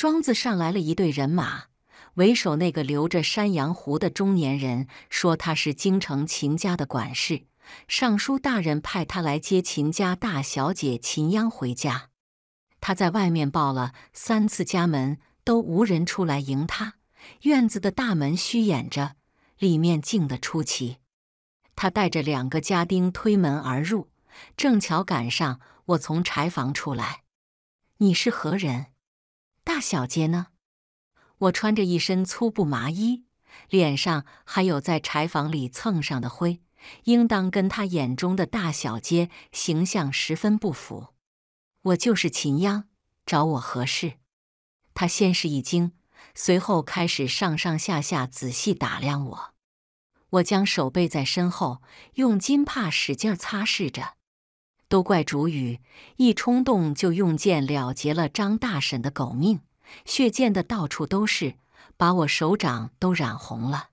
庄子上来了一队人马，为首那个留着山羊胡的中年人说：“他是京城秦家的管事，尚书大人派他来接秦家大小姐秦央回家。他在外面报了三次家门，都无人出来迎他。院子的大门虚掩着，里面静得出奇。他带着两个家丁推门而入，正巧赶上我从柴房出来。你是何人？”大小姐呢？我穿着一身粗布麻衣，脸上还有在柴房里蹭上的灰，应当跟她眼中的大小姐形象十分不符。我就是秦央，找我何事？他先是一惊，随后开始上上下下仔细打量我。我将手背在身后，用金帕使劲擦拭着。都怪主语一冲动就用剑了结了张大婶的狗命，血溅的到处都是，把我手掌都染红了。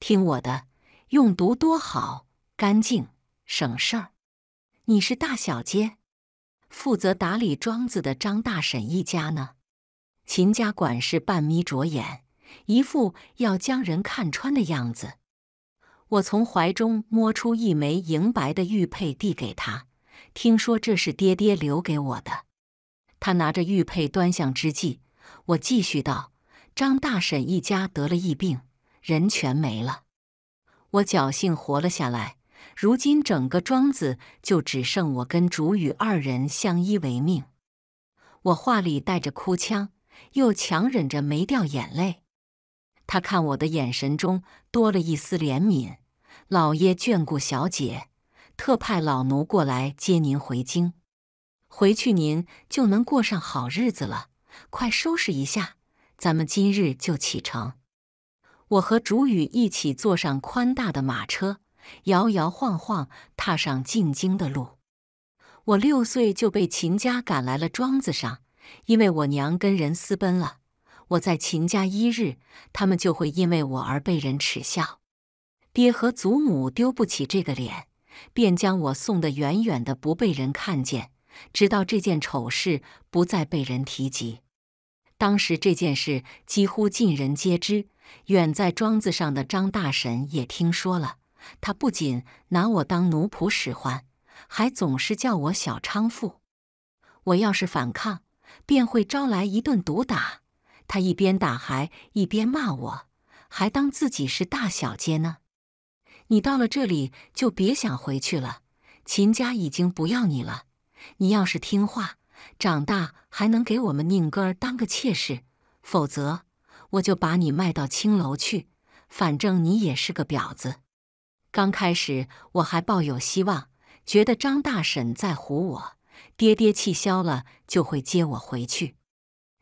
听我的，用毒多好，干净，省事儿。你是大小姐，负责打理庄子的张大婶一家呢？秦家管事半眯着眼，一副要将人看穿的样子。我从怀中摸出一枚银白的玉佩递给他。听说这是爹爹留给我的。他拿着玉佩端详之际，我继续道：“张大婶一家得了疫病，人全没了。我侥幸活了下来，如今整个庄子就只剩我跟竹雨二人相依为命。”我话里带着哭腔，又强忍着没掉眼泪。他看我的眼神中多了一丝怜悯。老爷眷顾小姐。特派老奴过来接您回京，回去您就能过上好日子了。快收拾一下，咱们今日就启程。我和竹雨一起坐上宽大的马车，摇摇晃晃踏上进京的路。我六岁就被秦家赶来了庄子上，因为我娘跟人私奔了。我在秦家一日，他们就会因为我而被人耻笑，爹和祖母丢不起这个脸。便将我送得远远的，不被人看见，直到这件丑事不再被人提及。当时这件事几乎尽人皆知，远在庄子上的张大婶也听说了。他不仅拿我当奴仆使唤，还总是叫我小娼妇。我要是反抗，便会招来一顿毒打。他一边打还一边骂我，还当自己是大小姐呢。你到了这里就别想回去了，秦家已经不要你了。你要是听话，长大还能给我们宁哥儿当个妾室；否则，我就把你卖到青楼去。反正你也是个婊子。刚开始我还抱有希望，觉得张大婶在唬我，爹爹气消了就会接我回去。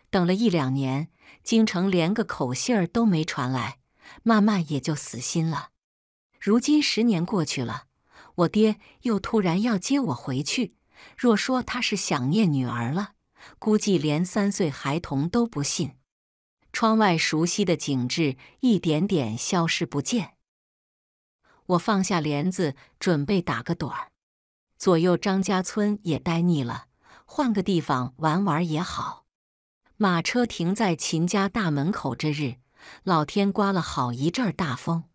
等了一两年，京城连个口信儿都没传来，慢慢也就死心了。如今十年过去了，我爹又突然要接我回去。若说他是想念女儿了，估计连三岁孩童都不信。窗外熟悉的景致一点点消失不见，我放下帘子，准备打个盹儿。左右张家村也呆腻了，换个地方玩玩也好。马车停在秦家大门口，这日老天刮了好一阵大风。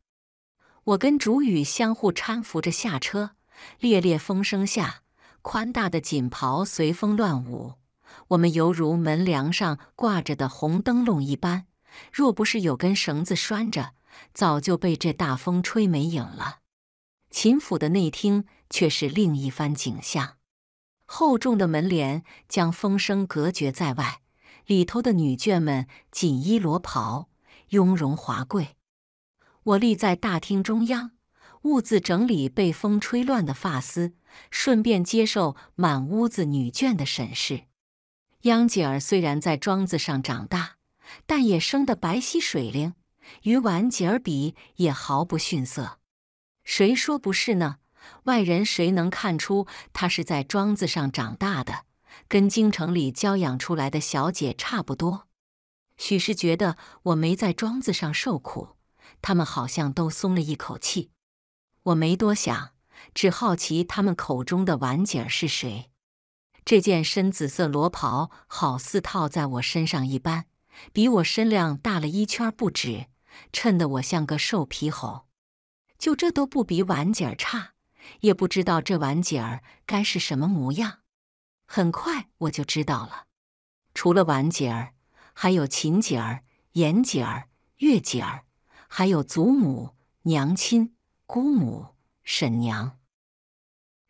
我跟竹雨相互搀扶着下车，烈烈风声下，宽大的锦袍随风乱舞，我们犹如门梁上挂着的红灯笼一般，若不是有根绳子拴着，早就被这大风吹没影了。秦府的内厅却是另一番景象，厚重的门帘将风声隔绝在外，里头的女眷们锦衣罗袍，雍容华贵。我立在大厅中央，兀自整理被风吹乱的发丝，顺便接受满屋子女眷的审视。央姐儿虽然在庄子上长大，但也生得白皙水灵，与婉姐儿比也毫不逊色。谁说不是呢？外人谁能看出她是在庄子上长大的，跟京城里娇养出来的小姐差不多？许是觉得我没在庄子上受苦。他们好像都松了一口气，我没多想，只好奇他们口中的婉姐儿是谁。这件深紫色罗袍好似套在我身上一般，比我身量大了一圈不止，衬得我像个瘦皮猴。就这都不比婉姐儿差，也不知道这婉姐儿该是什么模样。很快我就知道了，除了婉姐儿，还有秦姐儿、严姐儿、月姐儿。还有祖母、娘亲、姑母、婶娘。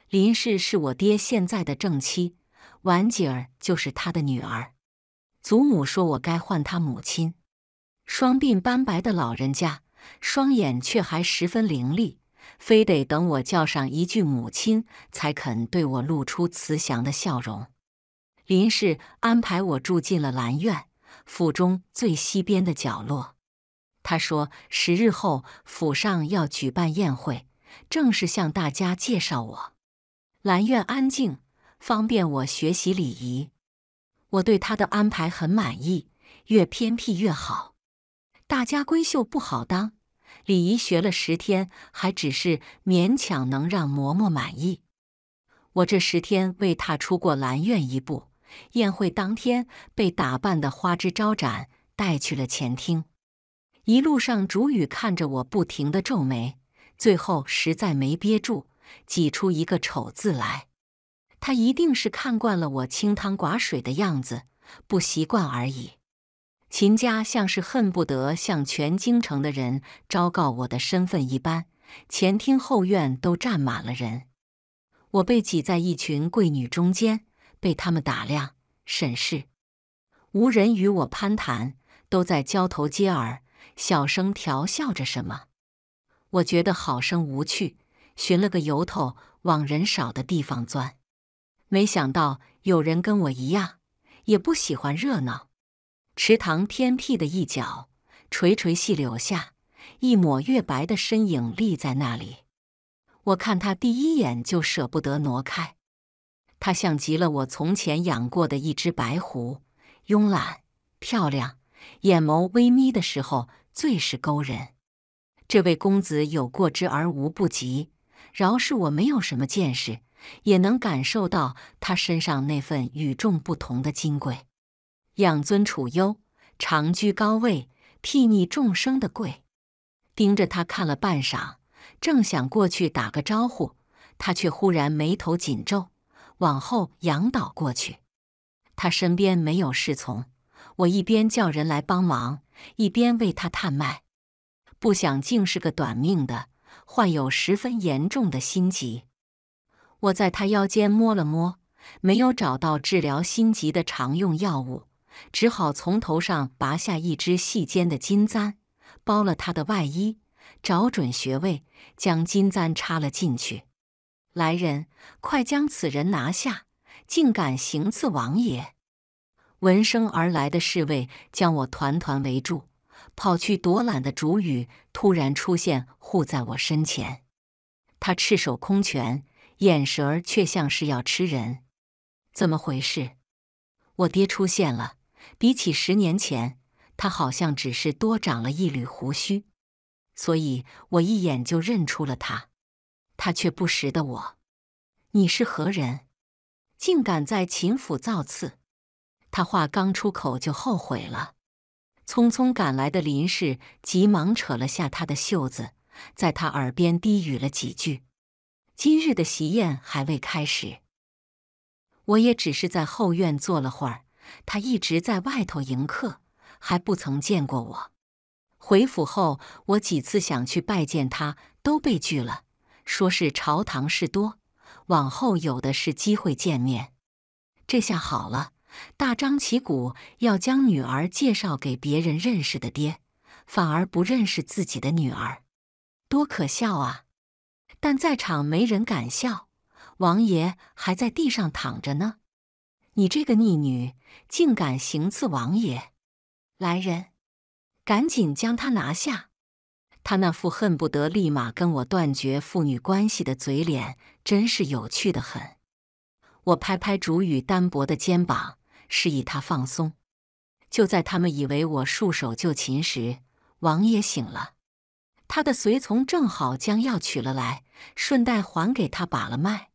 林氏是我爹现在的正妻，婉姐儿就是他的女儿。祖母说我该唤她母亲。双鬓斑白的老人家，双眼却还十分凌厉，非得等我叫上一句“母亲”才肯对我露出慈祥的笑容。林氏安排我住进了兰院，府中最西边的角落。他说：“十日后府上要举办宴会，正式向大家介绍我。兰苑安静，方便我学习礼仪。我对他的安排很满意，越偏僻越好。大家闺秀不好当，礼仪学了十天，还只是勉强能让嬷嬷满意。我这十天未踏出过兰苑一步。宴会当天，被打扮的花枝招展，带去了前厅。”一路上，竹雨看着我不停的皱眉，最后实在没憋住，挤出一个“丑”字来。他一定是看惯了我清汤寡水的样子，不习惯而已。秦家像是恨不得向全京城的人昭告我的身份一般，前厅后院都站满了人，我被挤在一群贵女中间，被他们打量审视，无人与我攀谈，都在交头接耳。小声调笑着什么，我觉得好生无趣，寻了个由头往人少的地方钻。没想到有人跟我一样，也不喜欢热闹。池塘偏僻的一角，垂垂细柳下，一抹月白的身影立在那里。我看他第一眼就舍不得挪开，他像极了我从前养过的一只白狐，慵懒、漂亮，眼眸微眯的时候。最是勾人，这位公子有过之而无不及。饶是我没有什么见识，也能感受到他身上那份与众不同的金贵，养尊处优、长居高位、睥睨众生的贵。盯着他看了半晌，正想过去打个招呼，他却忽然眉头紧皱，往后仰倒过去。他身边没有侍从，我一边叫人来帮忙。一边为他探脉，不想竟是个短命的，患有十分严重的心疾。我在他腰间摸了摸，没有找到治疗心疾的常用药物，只好从头上拔下一只细尖的金簪，剥了他的外衣，找准穴位，将金簪插了进去。来人，快将此人拿下！竟敢行刺王爷！闻声而来的侍卫将我团团围住，跑去躲懒的竹雨突然出现，护在我身前。他赤手空拳，眼神儿却像是要吃人。怎么回事？我爹出现了。比起十年前，他好像只是多长了一缕胡须，所以我一眼就认出了他。他却不识得我。你是何人？竟敢在秦府造次！他话刚出口就后悔了，匆匆赶来的林氏急忙扯了下他的袖子，在他耳边低语了几句：“今日的席宴还未开始，我也只是在后院坐了会儿，他一直在外头迎客，还不曾见过我。回府后，我几次想去拜见他，都被拒了，说是朝堂事多，往后有的是机会见面。这下好了。”大张旗鼓要将女儿介绍给别人认识的爹，反而不认识自己的女儿，多可笑啊！但在场没人敢笑，王爷还在地上躺着呢。你这个逆女，竟敢行刺王爷！来人，赶紧将他拿下！他那副恨不得立马跟我断绝父女关系的嘴脸，真是有趣的很。我拍拍主雨单薄的肩膀。示意他放松。就在他们以为我束手就擒时，王爷醒了，他的随从正好将药取了来，顺带还给他把了脉。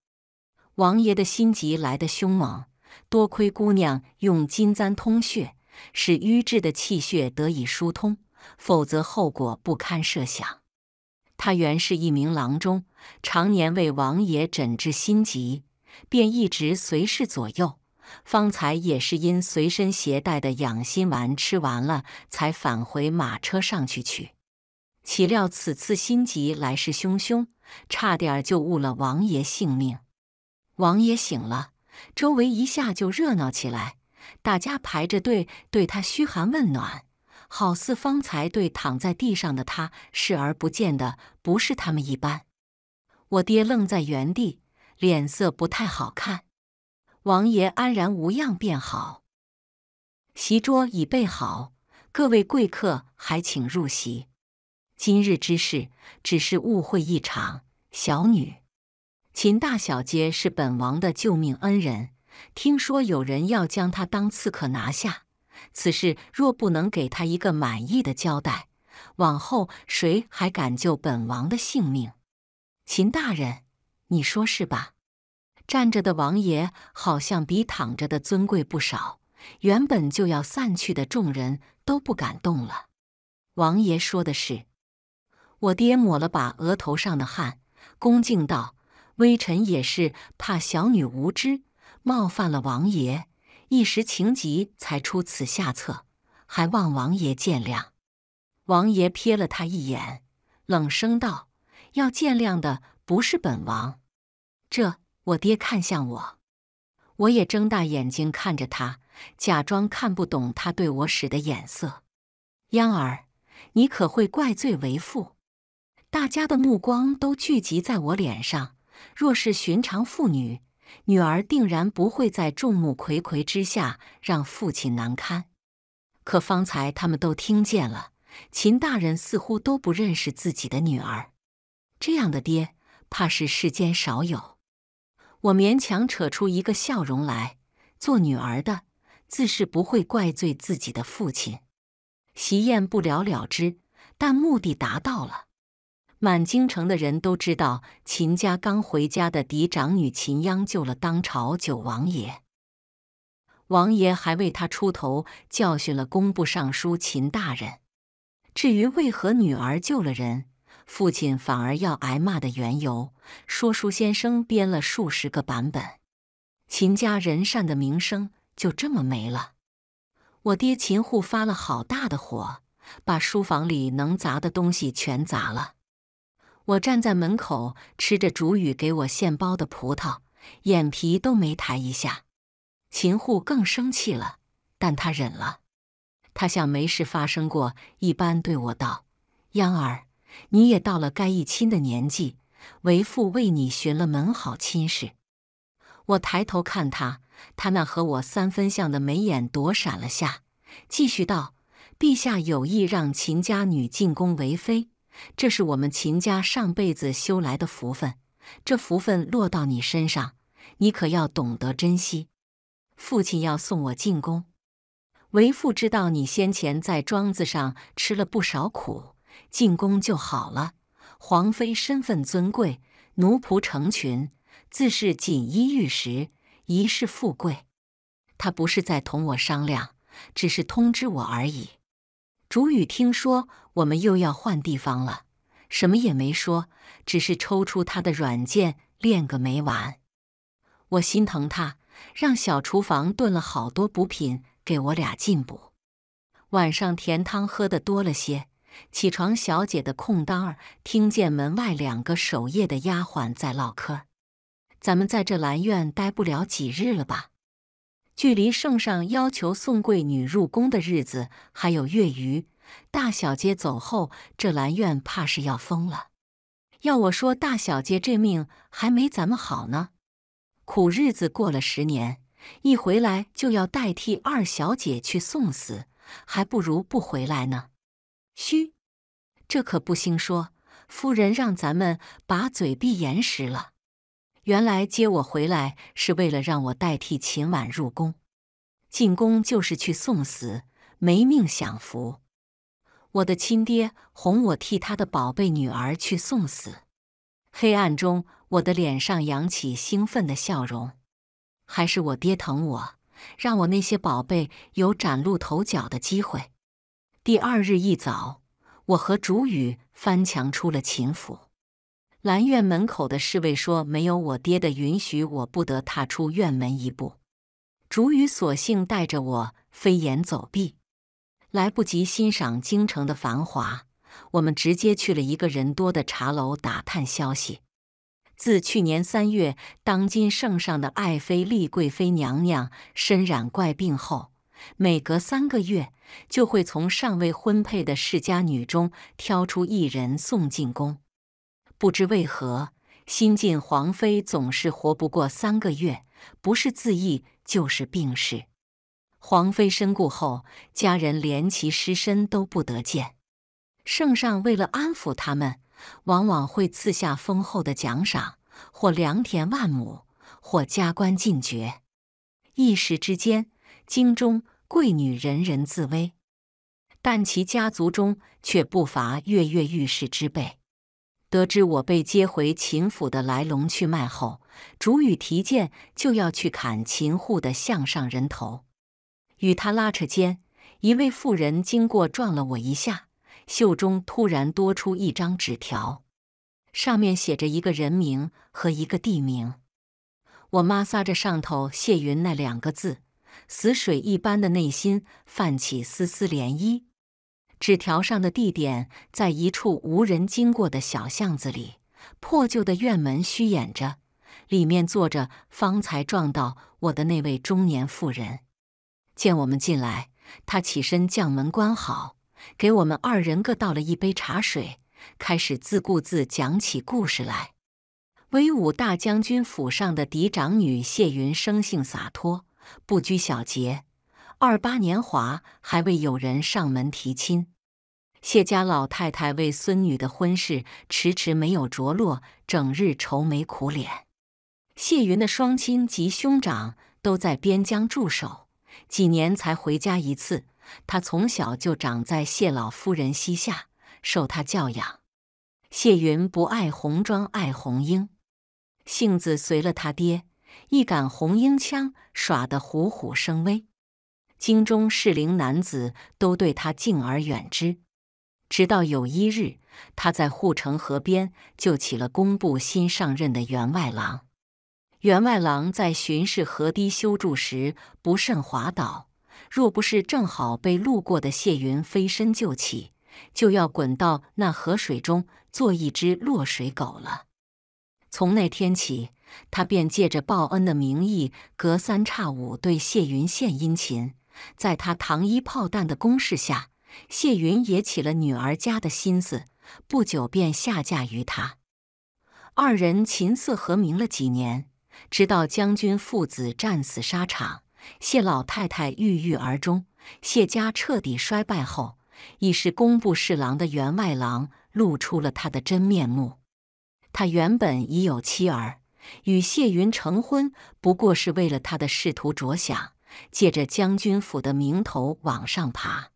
王爷的心疾来得凶猛，多亏姑娘用金簪通血，使瘀滞的气血得以疏通，否则后果不堪设想。他原是一名郎中，常年为王爷诊治心疾，便一直随侍左右。方才也是因随身携带的养心丸吃完了，才返回马车上去取。岂料此次心急来势汹汹，差点就误了王爷性命。王爷醒了，周围一下就热闹起来，大家排着队对他嘘寒问暖，好似方才对躺在地上的他视而不见的不是他们一般。我爹愣在原地，脸色不太好看。王爷安然无恙便好，席桌已备好，各位贵客还请入席。今日之事只是误会一场，小女秦大小姐是本王的救命恩人，听说有人要将她当刺客拿下，此事若不能给她一个满意的交代，往后谁还敢救本王的性命？秦大人，你说是吧？站着的王爷好像比躺着的尊贵不少，原本就要散去的众人都不敢动了。王爷说的是，我爹抹了把额头上的汗，恭敬道：“微臣也是怕小女无知，冒犯了王爷，一时情急才出此下策，还望王爷见谅。”王爷瞥了他一眼，冷声道：“要见谅的不是本王，这。”我爹看向我，我也睁大眼睛看着他，假装看不懂他对我使的眼色。央儿，你可会怪罪为父？大家的目光都聚集在我脸上。若是寻常妇女女儿，定然不会在众目睽睽之下让父亲难堪。可方才他们都听见了，秦大人似乎都不认识自己的女儿。这样的爹，怕是世间少有。我勉强扯出一个笑容来，做女儿的自是不会怪罪自己的父亲。席宴不了了之，但目的达到了。满京城的人都知道，秦家刚回家的嫡长女秦央救了当朝九王爷，王爷还为他出头，教训了工部尚书秦大人。至于为何女儿救了人。父亲反而要挨骂的缘由，说书先生编了数十个版本。秦家人善的名声就这么没了。我爹秦护发了好大的火，把书房里能砸的东西全砸了。我站在门口，吃着主语给我现包的葡萄，眼皮都没抬一下。秦护更生气了，但他忍了。他像没事发生过一般对我道：“央儿。”你也到了该议亲的年纪，为父为你寻了门好亲事。我抬头看他，他那和我三分像的眉眼躲闪了下，继续道：“陛下有意让秦家女进宫为妃，这是我们秦家上辈子修来的福分。这福分落到你身上，你可要懂得珍惜。父亲要送我进宫，为父知道你先前在庄子上吃了不少苦。”进宫就好了。皇妃身份尊贵，奴仆成群，自是锦衣玉食，一世富贵。他不是在同我商量，只是通知我而已。主语，听说我们又要换地方了，什么也没说，只是抽出他的软件练个没完。我心疼他，让小厨房炖了好多补品给我俩进补。晚上甜汤喝的多了些。起床，小姐的空当儿，听见门外两个守夜的丫鬟在唠嗑：“咱们在这兰苑待不了几日了吧？距离圣上要求送贵女入宫的日子还有月余，大小姐走后，这兰苑怕是要疯了。要我说，大小姐这命还没咱们好呢，苦日子过了十年，一回来就要代替二小姐去送死，还不如不回来呢。”嘘，这可不兴说。夫人让咱们把嘴闭严实了。原来接我回来是为了让我代替秦婉入宫。进宫就是去送死，没命享福。我的亲爹哄我替他的宝贝女儿去送死。黑暗中，我的脸上扬起兴奋的笑容。还是我爹疼我，让我那些宝贝有崭露头角的机会。第二日一早，我和竹雨翻墙出了秦府。兰院门口的侍卫说：“没有我爹的允许，我不得踏出院门一步。”竹雨索性带着我飞檐走壁，来不及欣赏京城的繁华，我们直接去了一个人多的茶楼打探消息。自去年三月，当今圣上的爱妃丽贵妃娘娘身染怪病后。每隔三个月，就会从尚未婚配的世家女中挑出一人送进宫。不知为何，新晋皇妃总是活不过三个月，不是自缢就是病逝。皇妃身故后，家人连其尸身都不得见。圣上为了安抚他们，往往会赐下丰厚的奖赏，或良田万亩，或加官进爵。一时之间，京中。贵女人人自危，但其家族中却不乏跃跃欲试之辈。得知我被接回秦府的来龙去脉后，主语提剑就要去砍秦护的项上人头。与他拉扯间，一位妇人经过撞了我一下，袖中突然多出一张纸条，上面写着一个人名和一个地名。我摩挲着上头“谢云”那两个字。死水一般的内心泛起丝丝涟漪。纸条上的地点在一处无人经过的小巷子里，破旧的院门虚掩着，里面坐着方才撞到我的那位中年妇人。见我们进来，他起身将门关好，给我们二人各倒了一杯茶水，开始自顾自讲起故事来。威武大将军府上的嫡长女谢云生性洒脱。不拘小节，二八年华还未有人上门提亲。谢家老太太为孙女的婚事迟迟没有着落，整日愁眉苦脸。谢云的双亲及兄长都在边疆驻守，几年才回家一次。他从小就长在谢老夫人膝下，受他教养。谢云不爱红妆，爱红缨，性子随了他爹。一杆红缨枪耍得虎虎生威，京中适龄男子都对他敬而远之。直到有一日，他在护城河边救起了工部新上任的员外郎。员外郎在巡视河堤修筑时不慎滑倒，若不是正好被路过的谢云飞身救起，就要滚到那河水中做一只落水狗了。从那天起。他便借着报恩的名义，隔三差五对谢云献殷勤。在他糖衣炮弹的攻势下，谢云也起了女儿家的心思，不久便下嫁于他。二人琴瑟和鸣了几年，直到将军父子战死沙场，谢老太太郁郁而终，谢家彻底衰败后，已是工部侍郎的员外郎露出了他的真面目。他原本已有妻儿。与谢云成婚，不过是为了他的仕途着想，借着将军府的名头往上爬。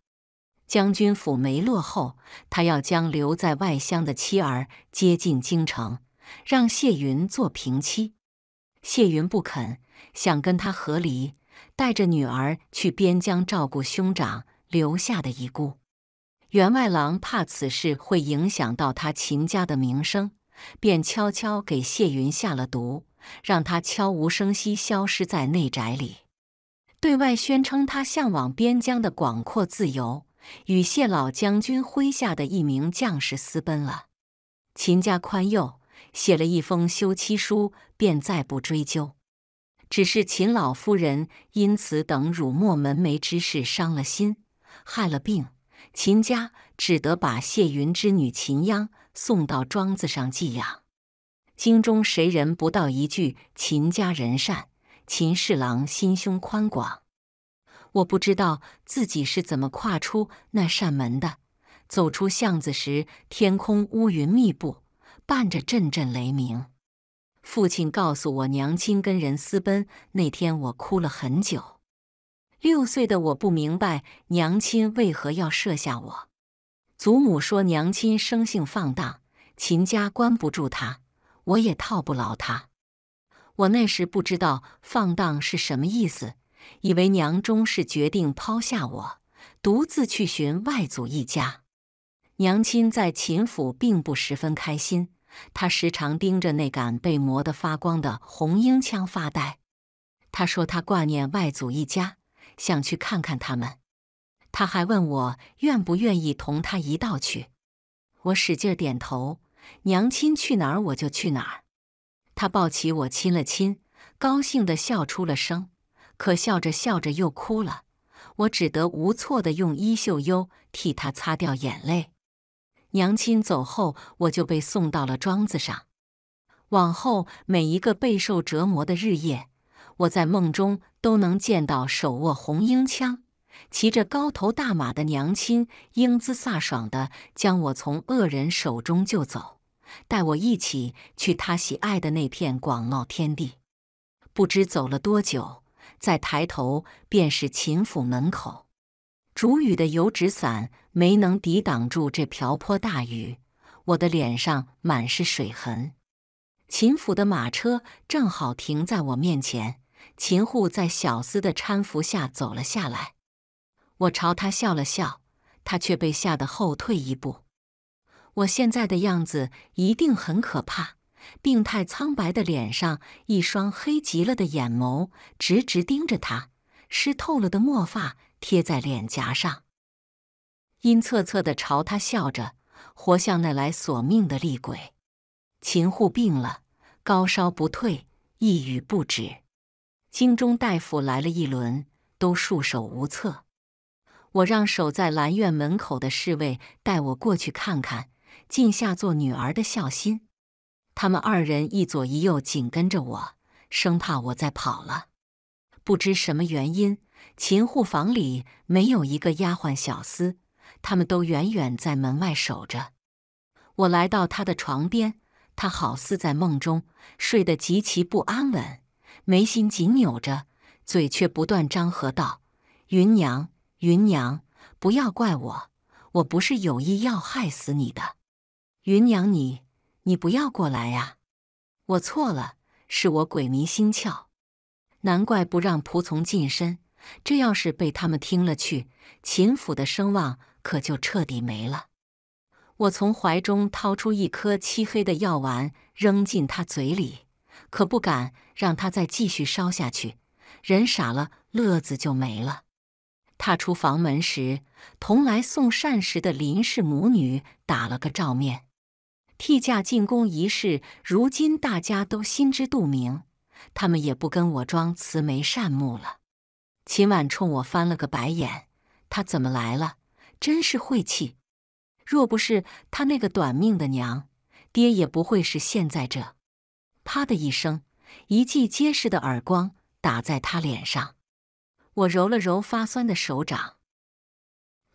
将军府没落后，他要将留在外乡的妻儿接进京城，让谢云做平妻。谢云不肯，想跟他和离，带着女儿去边疆照顾兄长留下的遗孤。员外郎怕此事会影响到他秦家的名声。便悄悄给谢云下了毒，让他悄无声息消失在内宅里，对外宣称他向往边疆的广阔自由，与谢老将军麾下的一名将士私奔了。秦家宽宥，写了一封休妻书，便再不追究。只是秦老夫人因此等辱没门楣之事伤了心，害了病，秦家只得把谢云之女秦央。送到庄子上寄养，京中谁人不到一句？秦家人善，秦侍郎心胸宽广。我不知道自己是怎么跨出那扇门的。走出巷子时，天空乌云密布，伴着阵阵雷鸣。父亲告诉我，娘亲跟人私奔那天，我哭了很久。六岁的我不明白，娘亲为何要设下我。祖母说：“娘亲生性放荡，秦家关不住她，我也套不牢她。”我那时不知道放荡是什么意思，以为娘终是决定抛下我，独自去寻外祖一家。娘亲在秦府并不十分开心，她时常盯着那杆被磨得发光的红缨枪发呆。她说她挂念外祖一家，想去看看他们。他还问我愿不愿意同他一道去，我使劲儿点头。娘亲去哪儿我就去哪儿。他抱起我亲了亲，高兴的笑出了声，可笑着笑着又哭了。我只得无措的用衣袖优替他擦掉眼泪。娘亲走后，我就被送到了庄子上。往后每一个备受折磨的日夜，我在梦中都能见到手握红缨枪。骑着高头大马的娘亲，英姿飒爽地将我从恶人手中救走，带我一起去他喜爱的那片广袤天地。不知走了多久，再抬头便是秦府门口。竹雨的油纸伞没能抵挡住这瓢泼大雨，我的脸上满是水痕。秦府的马车正好停在我面前，秦护在小厮的搀扶下走了下来。我朝他笑了笑，他却被吓得后退一步。我现在的样子一定很可怕，病态苍白的脸上，一双黑极了的眼眸直直盯着他，湿透了的墨发贴在脸颊上，阴恻恻的朝他笑着，活像那来索命的厉鬼。秦护病了，高烧不退，一语不止，京中大夫来了一轮，都束手无策。我让守在兰院门口的侍卫带我过去看看，尽下做女儿的孝心。他们二人一左一右紧跟着我，生怕我再跑了。不知什么原因，秦护房里没有一个丫鬟小厮，他们都远远在门外守着。我来到他的床边，他好似在梦中，睡得极其不安稳，眉心紧扭着，嘴却不断张合道：“云娘。”云娘，不要怪我，我不是有意要害死你的。云娘，你你不要过来啊！我错了，是我鬼迷心窍。难怪不让仆从近身，这要是被他们听了去，秦府的声望可就彻底没了。我从怀中掏出一颗漆黑的药丸，扔进他嘴里，可不敢让他再继续烧下去，人傻了，乐子就没了。踏出房门时，同来送膳食的林氏母女打了个照面。替嫁进宫一事，如今大家都心知肚明，他们也不跟我装慈眉善目了。秦婉冲我翻了个白眼，他怎么来了？真是晦气！若不是他那个短命的娘，爹也不会是现在这。啪的一声，一记结实的耳光打在他脸上。我揉了揉发酸的手掌，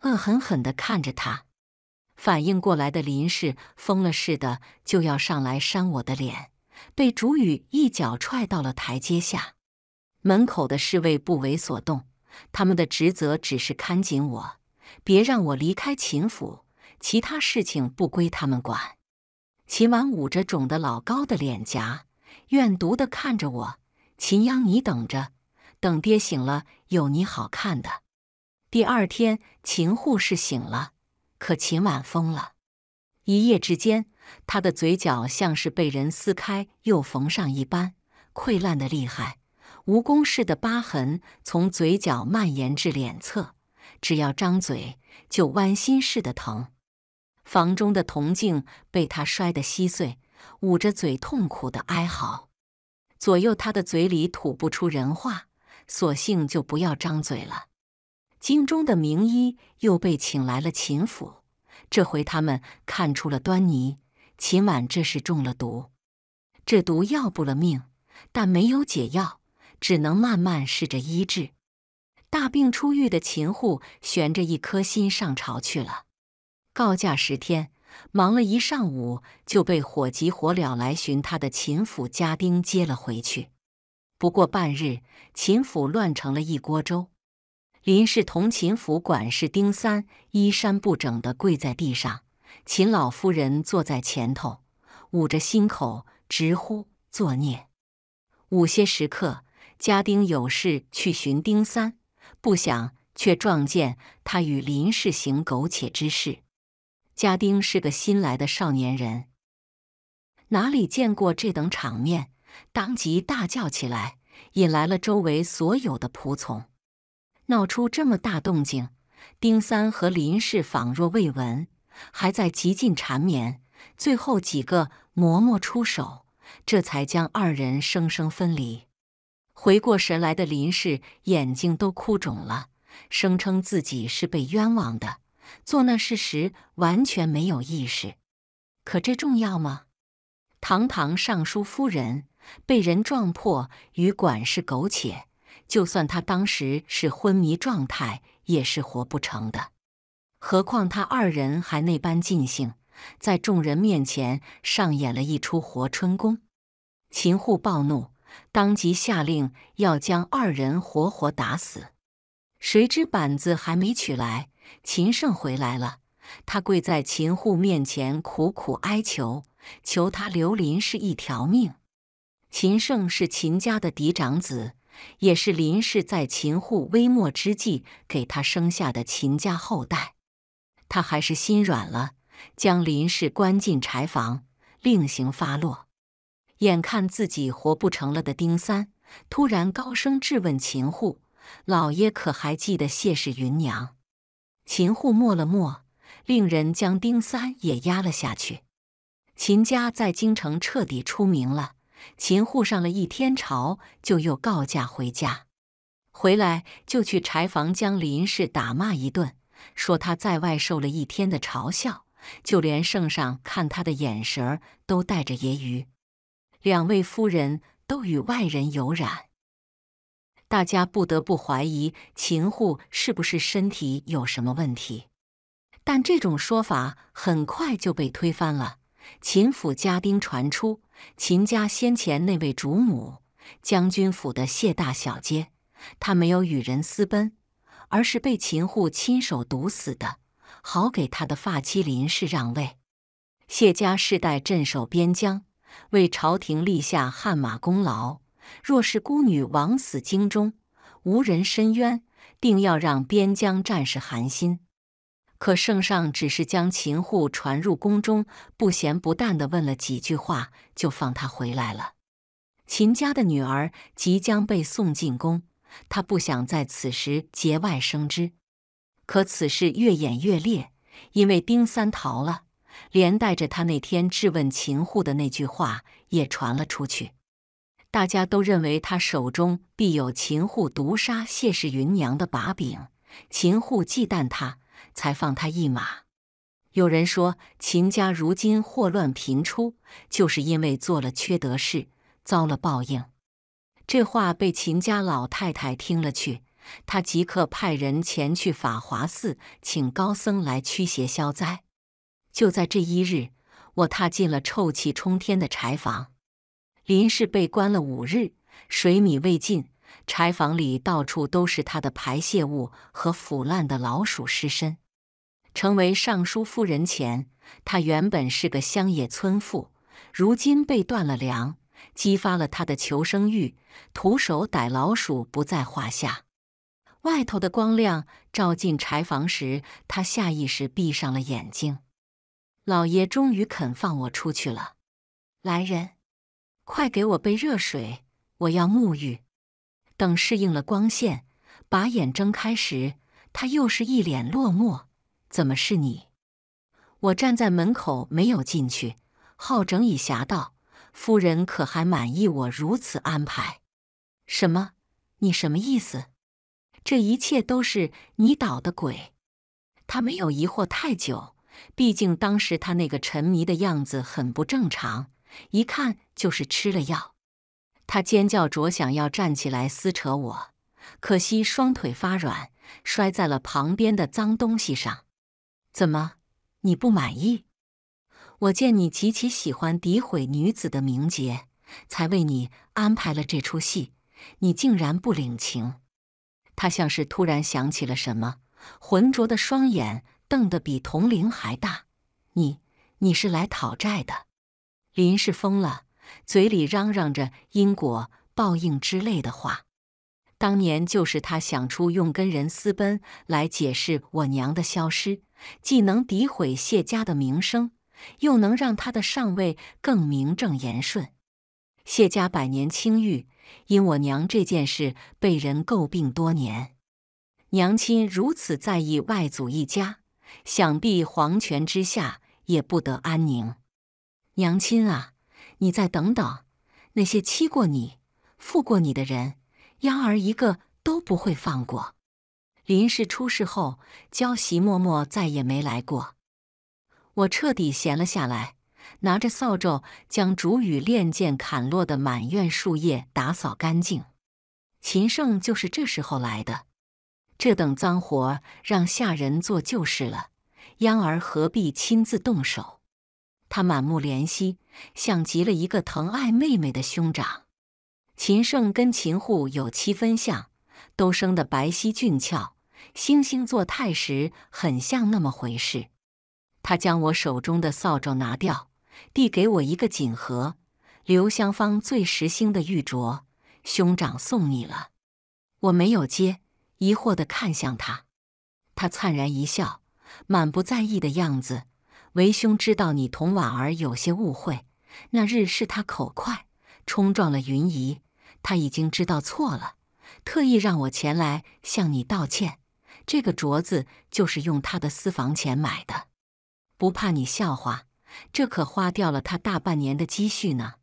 恶狠狠地看着他。反应过来的林氏疯了似的就要上来扇我的脸，被竹雨一脚踹到了台阶下。门口的侍卫不为所动，他们的职责只是看紧我，别让我离开秦府，其他事情不归他们管。秦婉捂着肿的老高的脸颊，怨毒的看着我：“秦央，你等着。”等爹醒了，有你好看的。第二天，秦护士醒了，可秦婉疯了。一夜之间，他的嘴角像是被人撕开又缝上一般，溃烂的厉害，蜈蚣似的疤痕从嘴角蔓延至脸侧，只要张嘴就剜心似的疼。房中的铜镜被他摔得稀碎，捂着嘴痛苦的哀嚎，左右他的嘴里吐不出人话。索性就不要张嘴了。京中的名医又被请来了秦府，这回他们看出了端倪，秦婉这是中了毒。这毒要不了命，但没有解药，只能慢慢试着医治。大病初愈的秦护悬着一颗心上朝去了，告假十天，忙了一上午，就被火急火燎来寻他的秦府家丁接了回去。不过半日，秦府乱成了一锅粥。林氏同秦府管事丁三衣衫不整地跪在地上，秦老夫人坐在前头，捂着心口直呼作孽。午些时刻，家丁有事去寻丁三，不想却撞见他与林氏行苟且之事。家丁是个新来的少年人，哪里见过这等场面？当即大叫起来，引来了周围所有的仆从，闹出这么大动静。丁三和林氏仿若未闻，还在极尽缠绵。最后几个嬷嬷出手，这才将二人生生分离。回过神来的林氏眼睛都哭肿了，声称自己是被冤枉的，做那事时完全没有意识。可这重要吗？堂堂尚书夫人。被人撞破与管事苟且，就算他当时是昏迷状态，也是活不成的。何况他二人还那般尽兴，在众人面前上演了一出活春宫。秦护暴怒，当即下令要将二人活活打死。谁知板子还没取来，秦胜回来了，他跪在秦护面前苦苦哀求，求他留林是一条命。秦胜是秦家的嫡长子，也是林氏在秦户危末之际给他生下的秦家后代。他还是心软了，将林氏关进柴房，另行发落。眼看自己活不成了的丁三，突然高声质问秦户：“老爷可还记得谢氏云娘？”秦户默了默，令人将丁三也压了下去。秦家在京城彻底出名了。秦护上了一天朝，就又告假回家。回来就去柴房将林氏打骂一顿，说他在外受了一天的嘲笑，就连圣上看他的眼神都带着揶揄。两位夫人都与外人有染，大家不得不怀疑秦护是不是身体有什么问题。但这种说法很快就被推翻了。秦府家丁传出，秦家先前那位主母，将军府的谢大小姐，她没有与人私奔，而是被秦护亲手毒死的，好给他的发妻林氏让位。谢家世代镇守边疆，为朝廷立下汗马功劳，若是孤女枉死京中，无人申冤，定要让边疆战士寒心。可圣上只是将秦护传入宫中，不咸不淡的问了几句话，就放他回来了。秦家的女儿即将被送进宫，他不想在此时节外生枝。可此事越演越烈，因为丁三逃了，连带着他那天质问秦护的那句话也传了出去。大家都认为他手中必有秦护毒杀谢氏云娘的把柄，秦护忌惮他。才放他一马。有人说，秦家如今祸乱频出，就是因为做了缺德事，遭了报应。这话被秦家老太太听了去，她即刻派人前去法华寺，请高僧来驱邪消灾。就在这一日，我踏进了臭气冲天的柴房。林氏被关了五日，水米未进。柴房里到处都是他的排泄物和腐烂的老鼠尸身。成为尚书夫人前，她原本是个乡野村妇。如今被断了粮，激发了她的求生欲，徒手逮老鼠不在话下。外头的光亮照进柴房时，她下意识闭上了眼睛。老爷终于肯放我出去了。来人，快给我杯热水，我要沐浴。等适应了光线，把眼睁开时，他又是一脸落寞。怎么是你？我站在门口没有进去，好整以暇道：“夫人可还满意我如此安排？”什么？你什么意思？这一切都是你捣的鬼！他没有疑惑太久，毕竟当时他那个沉迷的样子很不正常，一看就是吃了药。他尖叫着想要站起来撕扯我，可惜双腿发软，摔在了旁边的脏东西上。怎么，你不满意？我见你极其喜欢诋毁女子的名节，才为你安排了这出戏。你竟然不领情！他像是突然想起了什么，浑浊的双眼瞪得比铜铃还大。你，你是来讨债的？林氏疯了。嘴里嚷嚷着因果报应之类的话。当年就是他想出用跟人私奔来解释我娘的消失，既能诋毁谢家的名声，又能让他的上位更名正言顺。谢家百年清誉因我娘这件事被人诟病多年。娘亲如此在意外祖一家，想必皇权之下也不得安宁。娘亲啊！你再等等，那些欺过你、负过你的人，央儿一个都不会放过。林氏出事后，娇袭默默再也没来过。我彻底闲了下来，拿着扫帚将竹雨练剑砍落的满院树叶打扫干净。秦晟就是这时候来的。这等脏活让下人做就是了，央儿何必亲自动手？他满目怜惜，像极了一个疼爱妹妹的兄长。秦胜跟秦护有七分像，都生得白皙俊俏，惺惺作态时很像那么回事。他将我手中的扫帚拿掉，递给我一个锦盒，留香坊最时兴的玉镯，兄长送你了。我没有接，疑惑地看向他。他灿然一笑，满不在意的样子。为兄知道你同婉儿有些误会，那日是他口快，冲撞了云姨。他已经知道错了，特意让我前来向你道歉。这个镯子就是用他的私房钱买的，不怕你笑话，这可花掉了他大半年的积蓄呢。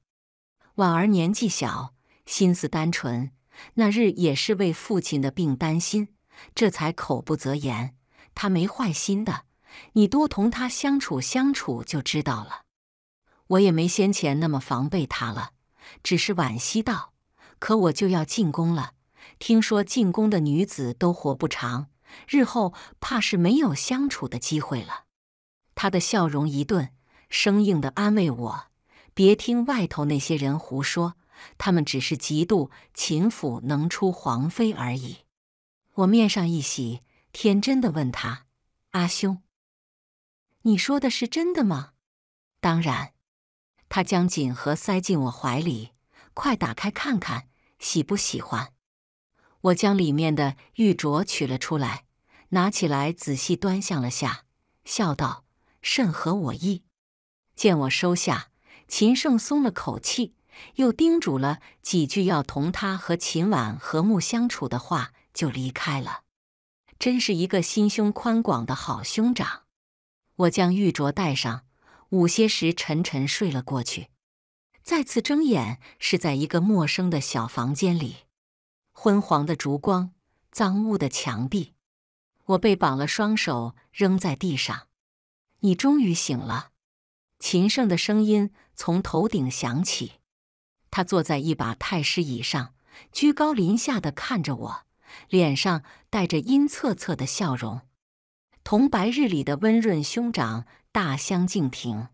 婉儿年纪小，心思单纯，那日也是为父亲的病担心，这才口不择言。他没坏心的。你多同他相处相处就知道了。我也没先前那么防备他了，只是惋惜道：“可我就要进宫了，听说进宫的女子都活不长，日后怕是没有相处的机会了。”他的笑容一顿，生硬的安慰我：“别听外头那些人胡说，他们只是嫉妒秦府能出皇妃而已。”我面上一喜，天真的问他：“阿兄。”你说的是真的吗？当然。他将锦盒塞进我怀里，快打开看看，喜不喜欢？我将里面的玉镯取了出来，拿起来仔细端详了下，笑道：“甚合我意。”见我收下，秦胜松了口气，又叮嘱了几句要同他和秦婉和睦相处的话，就离开了。真是一个心胸宽广的好兄长。我将玉镯戴上，午歇时沉沉睡了过去。再次睁眼，是在一个陌生的小房间里，昏黄的烛光，脏污的墙壁。我被绑了双手，扔在地上。你终于醒了，秦胜的声音从头顶响起。他坐在一把太师椅上，居高临下的看着我，脸上带着阴恻恻的笑容。同白日里的温润兄长大相径庭，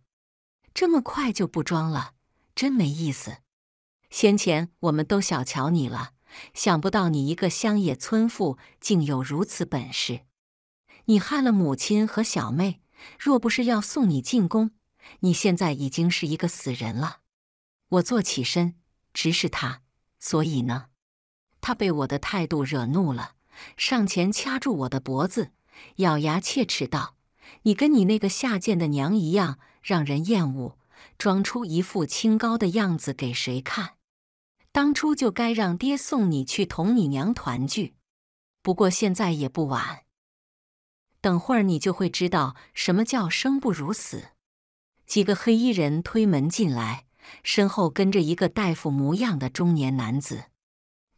这么快就不装了，真没意思。先前我们都小瞧你了，想不到你一个乡野村妇竟有如此本事。你害了母亲和小妹，若不是要送你进宫，你现在已经是一个死人了。我坐起身，直视他。所以呢，他被我的态度惹怒了，上前掐住我的脖子。咬牙切齿道：“你跟你那个下贱的娘一样，让人厌恶，装出一副清高的样子给谁看？当初就该让爹送你去同你娘团聚。不过现在也不晚，等会儿你就会知道什么叫生不如死。”几个黑衣人推门进来，身后跟着一个大夫模样的中年男子，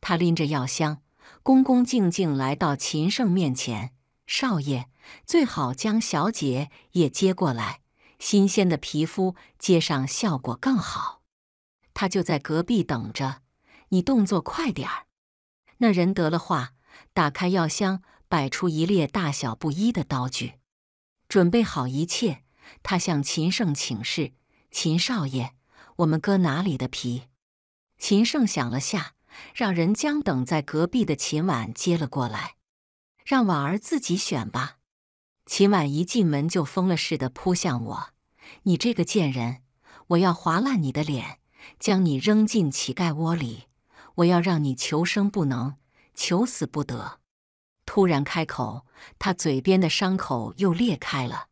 他拎着药箱，恭恭敬敬来到秦胜面前。少爷，最好将小姐也接过来，新鲜的皮肤接上效果更好。他就在隔壁等着，你动作快点儿。那人得了话，打开药箱，摆出一列大小不一的刀具，准备好一切。他向秦胜请示：“秦少爷，我们割哪里的皮？”秦胜想了下，让人将等在隔壁的秦婉接了过来。让婉儿自己选吧。秦婉一进门就疯了似的扑向我：“你这个贱人，我要划烂你的脸，将你扔进乞丐窝里，我要让你求生不能，求死不得。”突然开口，他嘴边的伤口又裂开了。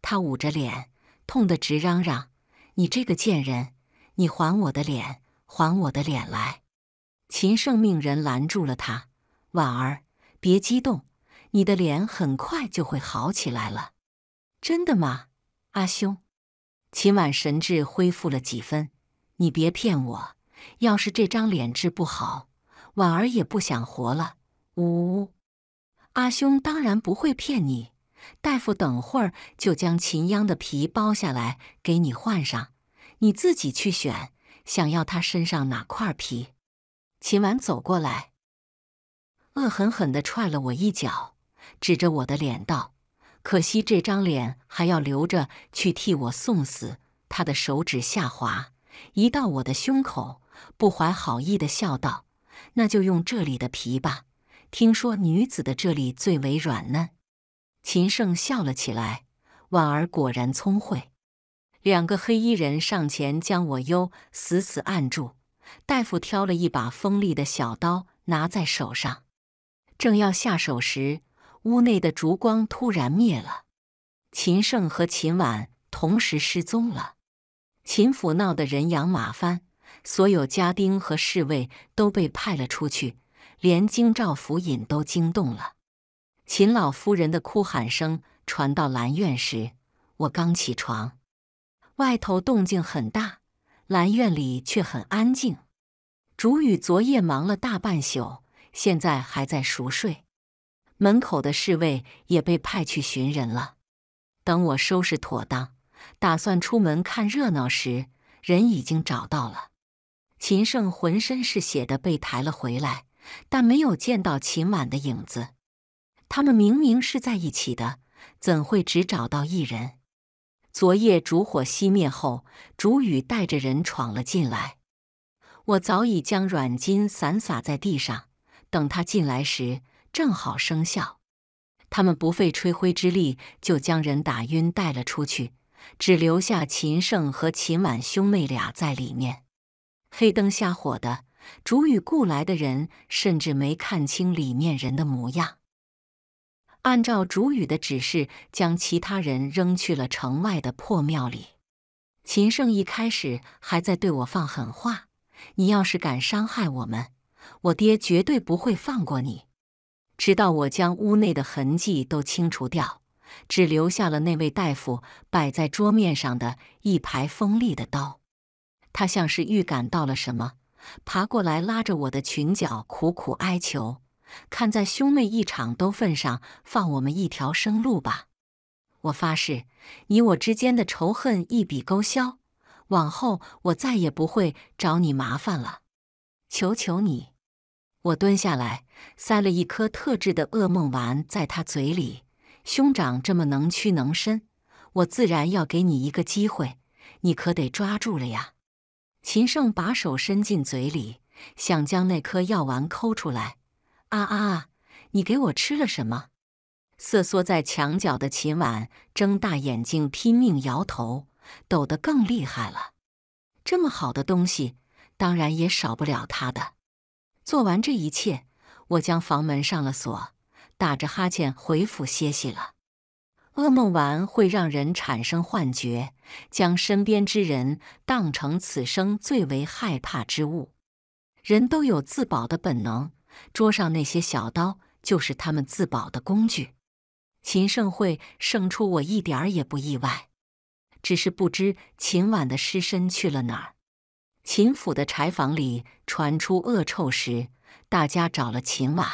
他捂着脸，痛得直嚷嚷：“你这个贱人，你还我的脸，还我的脸来！”秦晟命人拦住了他。婉儿。别激动，你的脸很快就会好起来了。真的吗，阿兄？秦婉神志恢复了几分，你别骗我。要是这张脸治不好，婉儿也不想活了。呜呜。阿兄当然不会骗你。大夫等会儿就将秦央的皮剥下来给你换上，你自己去选，想要他身上哪块皮？秦婉走过来。恶狠狠地踹了我一脚，指着我的脸道：“可惜这张脸还要留着去替我送死。”他的手指下滑，一到我的胸口，不怀好意地笑道：“那就用这里的皮吧。听说女子的这里最为软嫩。”秦胜笑了起来。婉儿果然聪慧。两个黑衣人上前将我优死死按住。大夫挑了一把锋利的小刀，拿在手上。正要下手时，屋内的烛光突然灭了，秦胜和秦婉同时失踪了，秦府闹得人仰马翻，所有家丁和侍卫都被派了出去，连京兆府尹都惊动了。秦老夫人的哭喊声传到兰院时，我刚起床，外头动静很大，兰院里却很安静。竹雨昨夜忙了大半宿。现在还在熟睡，门口的侍卫也被派去寻人了。等我收拾妥当，打算出门看热闹时，人已经找到了。秦胜浑身是血的被抬了回来，但没有见到秦婉的影子。他们明明是在一起的，怎会只找到一人？昨夜烛火熄灭后，竹雨带着人闯了进来。我早已将软巾散撒在地上。等他进来时，正好生效。他们不费吹灰之力就将人打晕，带了出去，只留下秦胜和秦婉兄妹俩在里面。黑灯瞎火的，主语雇来的人甚至没看清里面人的模样。按照主语的指示，将其他人扔去了城外的破庙里。秦胜一开始还在对我放狠话：“你要是敢伤害我们！”我爹绝对不会放过你，直到我将屋内的痕迹都清除掉，只留下了那位大夫摆在桌面上的一排锋利的刀。他像是预感到了什么，爬过来拉着我的裙角，苦苦哀求：“看在兄妹一场都份上，放我们一条生路吧！我发誓，你我之间的仇恨一笔勾销，往后我再也不会找你麻烦了。求求你！”我蹲下来，塞了一颗特制的噩梦丸在他嘴里。兄长这么能屈能伸，我自然要给你一个机会，你可得抓住了呀！秦胜把手伸进嘴里，想将那颗药丸抠出来。啊啊！你给我吃了什么？瑟缩在墙角的秦婉睁大眼睛，拼命摇头，抖得更厉害了。这么好的东西，当然也少不了他的。做完这一切，我将房门上了锁，打着哈欠回府歇息了。噩梦丸会让人产生幻觉，将身边之人当成此生最为害怕之物。人都有自保的本能，桌上那些小刀就是他们自保的工具。秦胜会胜出，我一点儿也不意外，只是不知秦婉的尸身去了哪儿。秦府的柴房里传出恶臭时，大家找了秦婉。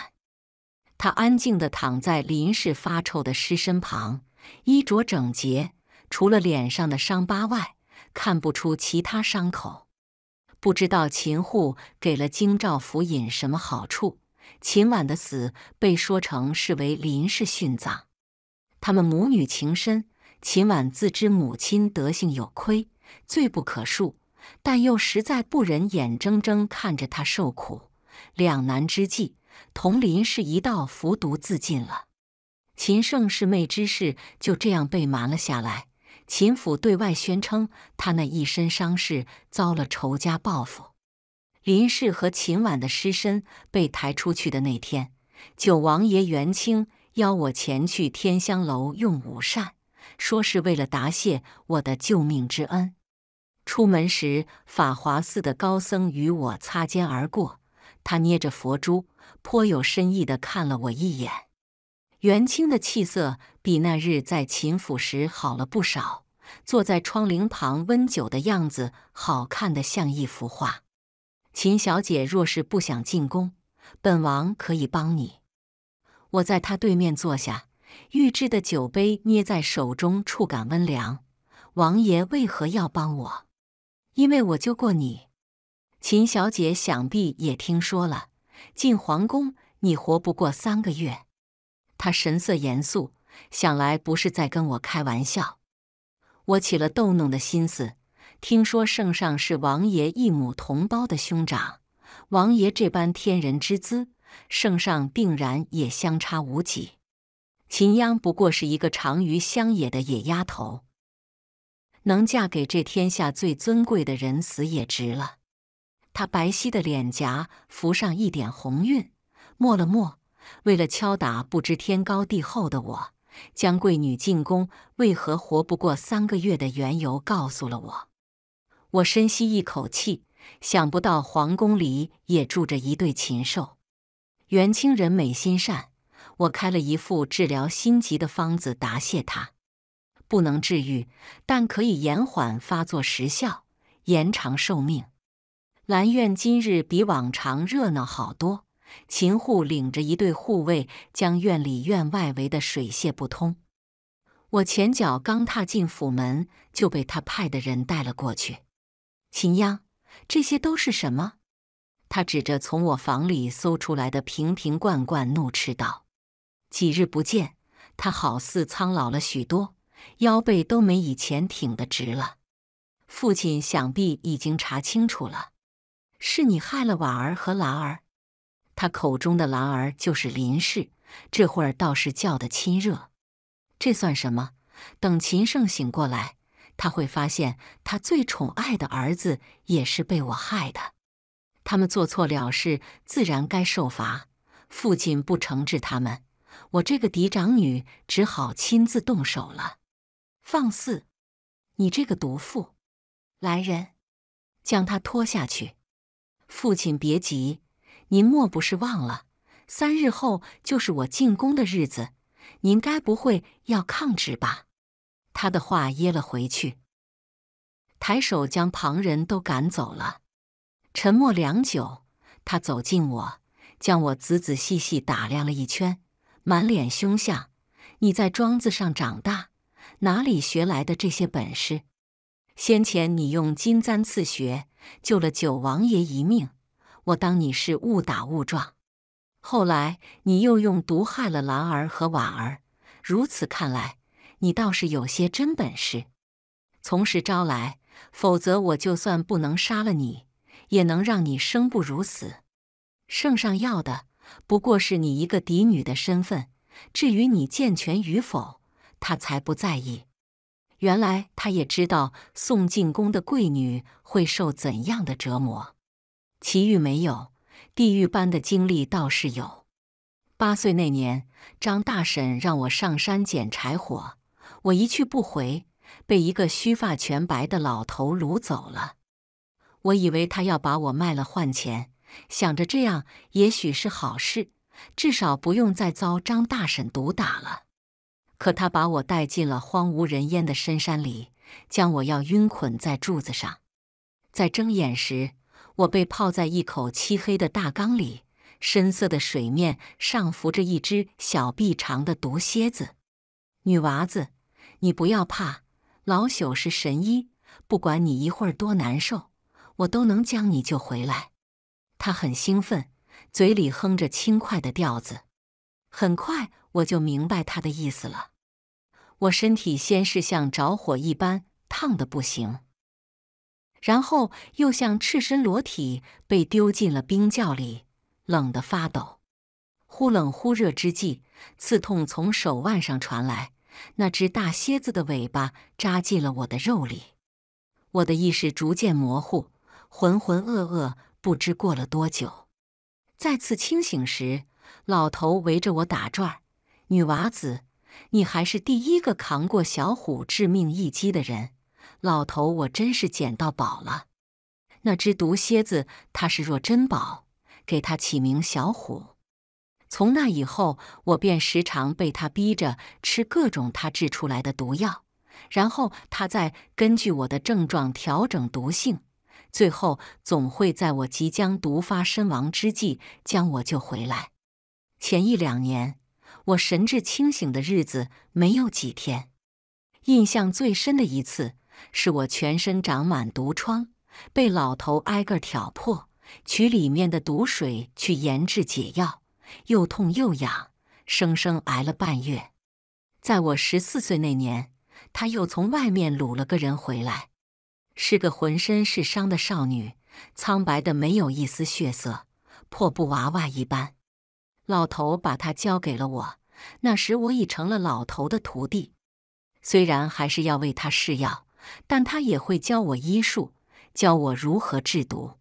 她安静地躺在林氏发臭的尸身旁，衣着整洁，除了脸上的伤疤外，看不出其他伤口。不知道秦护给了京兆府尹什么好处，秦婉的死被说成是为林氏殉葬。他们母女情深，秦婉自知母亲德性有亏，罪不可恕。但又实在不忍眼睁睁看着他受苦，两难之际，同林氏一道服毒自尽了。秦胜氏妹之事就这样被瞒了下来。秦府对外宣称他那一身伤势遭了仇家报复。林氏和秦婉的尸身被抬出去的那天，九王爷元清邀我前去天香楼用午膳，说是为了答谢我的救命之恩。出门时，法华寺的高僧与我擦肩而过，他捏着佛珠，颇有深意地看了我一眼。元清的气色比那日在秦府时好了不少，坐在窗棂旁温酒的样子，好看的像一幅画。秦小姐若是不想进宫，本王可以帮你。我在他对面坐下，玉制的酒杯捏在手中，触感温凉。王爷为何要帮我？因为我救过你，秦小姐想必也听说了。进皇宫，你活不过三个月。她神色严肃，想来不是在跟我开玩笑。我起了逗弄的心思。听说圣上是王爷一母同胞的兄长，王爷这般天人之姿，圣上定然也相差无几。秦央不过是一个长于乡野的野丫头。能嫁给这天下最尊贵的人，死也值了。她白皙的脸颊浮上一点红晕，默了默。为了敲打不知天高地厚的我，将贵女进宫为何活不过三个月的缘由告诉了我。我深吸一口气，想不到皇宫里也住着一对禽兽。元清人美心善，我开了一副治疗心疾的方子答谢他。不能治愈，但可以延缓发作时效，延长寿命。兰院今日比往常热闹好多。秦护领着一队护卫，将院里院外围得水泄不通。我前脚刚踏进府门，就被他派的人带了过去。秦央，这些都是什么？他指着从我房里搜出来的瓶瓶罐罐，怒斥道：“几日不见，他好似苍老了许多。”腰背都没以前挺得直了，父亲想必已经查清楚了，是你害了婉儿和兰儿。他口中的兰儿就是林氏，这会儿倒是叫的亲热。这算什么？等秦胜醒过来，他会发现他最宠爱的儿子也是被我害的。他们做错了事，自然该受罚。父亲不惩治他们，我这个嫡长女只好亲自动手了。放肆！你这个毒妇！来人，将他拖下去！父亲，别急，您莫不是忘了，三日后就是我进宫的日子，您该不会要抗旨吧？他的话噎了回去，抬手将旁人都赶走了。沉默良久，他走近我，将我仔仔细细打量了一圈，满脸凶相。你在庄子上长大？哪里学来的这些本事？先前你用金簪刺穴救了九王爷一命，我当你是误打误撞；后来你又用毒害了兰儿和婉儿，如此看来，你倒是有些真本事。从实招来，否则我就算不能杀了你，也能让你生不如死。圣上要的不过是你一个嫡女的身份，至于你健全与否。他才不在意。原来他也知道送进宫的贵女会受怎样的折磨。奇遇没有，地狱般的经历倒是有。八岁那年，张大婶让我上山捡柴火，我一去不回，被一个须发全白的老头掳走了。我以为他要把我卖了换钱，想着这样也许是好事，至少不用再遭张大婶毒打了。可他把我带进了荒无人烟的深山里，将我要晕捆在柱子上。在睁眼时，我被泡在一口漆黑的大缸里，深色的水面上浮着一只小臂长的毒蝎子。女娃子，你不要怕，老朽是神医，不管你一会儿多难受，我都能将你救回来。他很兴奋，嘴里哼着轻快的调子。很快。我就明白他的意思了。我身体先是像着火一般烫的不行，然后又像赤身裸体被丢进了冰窖里，冷得发抖。忽冷忽热之际，刺痛从手腕上传来，那只大蝎子的尾巴扎进了我的肉里。我的意识逐渐模糊，浑浑噩噩，不知过了多久。再次清醒时，老头围着我打转。女娃子，你还是第一个扛过小虎致命一击的人。老头，我真是捡到宝了。那只毒蝎子，它视若珍宝，给它起名小虎。从那以后，我便时常被他逼着吃各种他制出来的毒药，然后他再根据我的症状调整毒性，最后总会在我即将毒发身亡之际将我救回来。前一两年。我神志清醒的日子没有几天，印象最深的一次是我全身长满毒疮，被老头挨个挑破，取里面的毒水去研制解药，又痛又痒，生生挨了半月。在我十四岁那年，他又从外面掳了个人回来，是个浑身是伤的少女，苍白的没有一丝血色，破布娃娃一般。老头把他交给了我，那时我已成了老头的徒弟。虽然还是要为他试药，但他也会教我医术，教我如何制毒。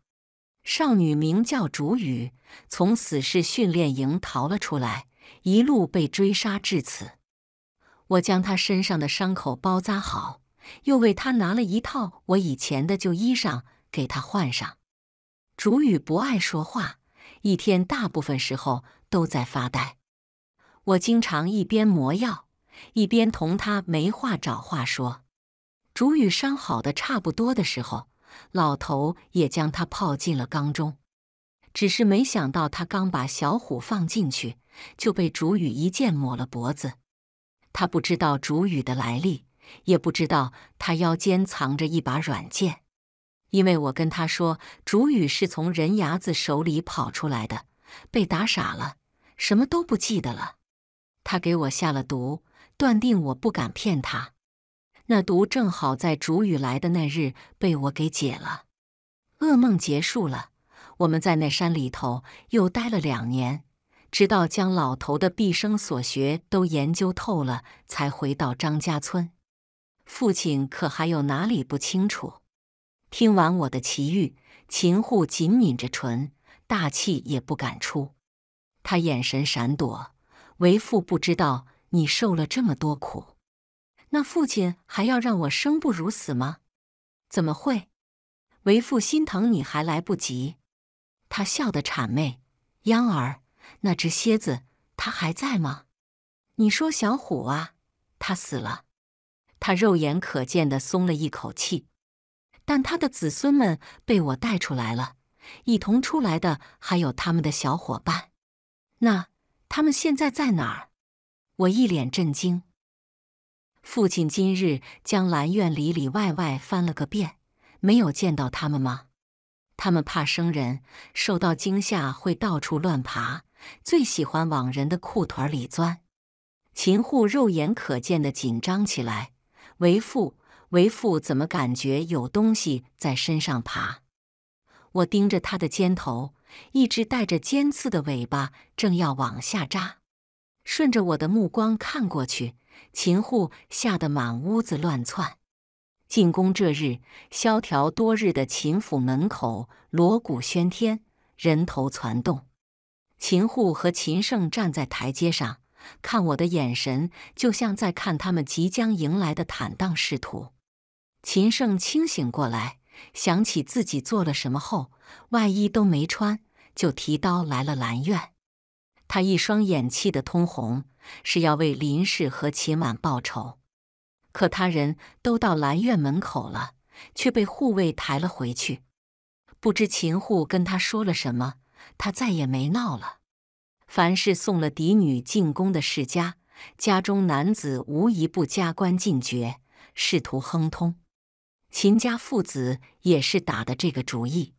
少女名叫竹雨，从死士训练营逃了出来，一路被追杀至此。我将她身上的伤口包扎好，又为她拿了一套我以前的旧衣裳给她换上。竹雨不爱说话，一天大部分时候。都在发呆。我经常一边磨药，一边同他没话找话说。主雨伤好的差不多的时候，老头也将他泡进了缸中。只是没想到，他刚把小虎放进去，就被主雨一剑抹了脖子。他不知道主雨的来历，也不知道他腰间藏着一把软剑，因为我跟他说，主雨是从人牙子手里跑出来的。被打傻了，什么都不记得了。他给我下了毒，断定我不敢骗他。那毒正好在主雨来的那日被我给解了。噩梦结束了，我们在那山里头又待了两年，直到将老头的毕生所学都研究透了，才回到张家村。父亲可还有哪里不清楚？听完我的奇遇，秦护紧抿着唇。大气也不敢出，他眼神闪躲。为父不知道你受了这么多苦，那父亲还要让我生不如死吗？怎么会？为父心疼你还来不及。他笑得谄媚，央儿，那只蝎子它还在吗？你说小虎啊，它死了。他肉眼可见的松了一口气，但他的子孙们被我带出来了。一同出来的还有他们的小伙伴，那他们现在在哪儿？我一脸震惊。父亲今日将兰院里里外外翻了个遍，没有见到他们吗？他们怕生人，受到惊吓会到处乱爬，最喜欢往人的裤腿里钻。秦护肉眼可见的紧张起来，为父，为父，怎么感觉有东西在身上爬？我盯着他的肩头，一只带着尖刺的尾巴正要往下扎。顺着我的目光看过去，秦护吓得满屋子乱窜。进宫这日，萧条多日的秦府门口锣鼓喧天，人头攒动。秦护和秦胜站在台阶上，看我的眼神就像在看他们即将迎来的坦荡仕途。秦胜清醒过来。想起自己做了什么后，外衣都没穿，就提刀来了兰苑。他一双眼气得通红，是要为林氏和秦婉报仇。可他人都到兰苑门口了，却被护卫抬了回去。不知秦护跟他说了什么，他再也没闹了。凡是送了嫡女进宫的世家，家中男子无一不加官进爵，仕途亨通。秦家父子也是打的这个主意，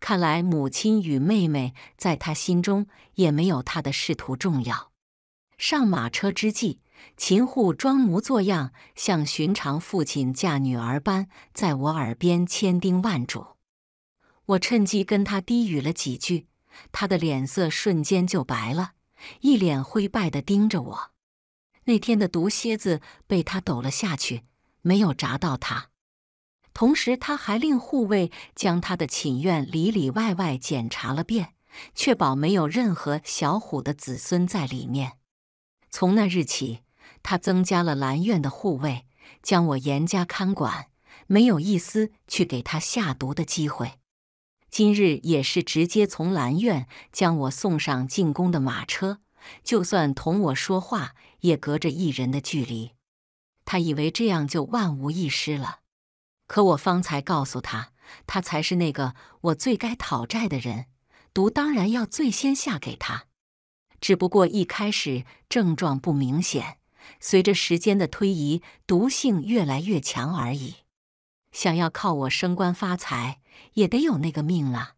看来母亲与妹妹在他心中也没有他的仕途重要。上马车之际，秦护装模作样，像寻常父亲嫁女儿般，在我耳边千叮万嘱。我趁机跟他低语了几句，他的脸色瞬间就白了，一脸灰败的盯着我。那天的毒蝎子被他抖了下去，没有扎到他。同时，他还令护卫将他的寝院里里外外检查了遍，确保没有任何小虎的子孙在里面。从那日起，他增加了兰苑的护卫，将我严加看管，没有一丝去给他下毒的机会。今日也是直接从兰苑将我送上进宫的马车，就算同我说话也隔着一人的距离。他以为这样就万无一失了。可我方才告诉他，他才是那个我最该讨债的人，毒当然要最先下给他。只不过一开始症状不明显，随着时间的推移，毒性越来越强而已。想要靠我升官发财，也得有那个命啊！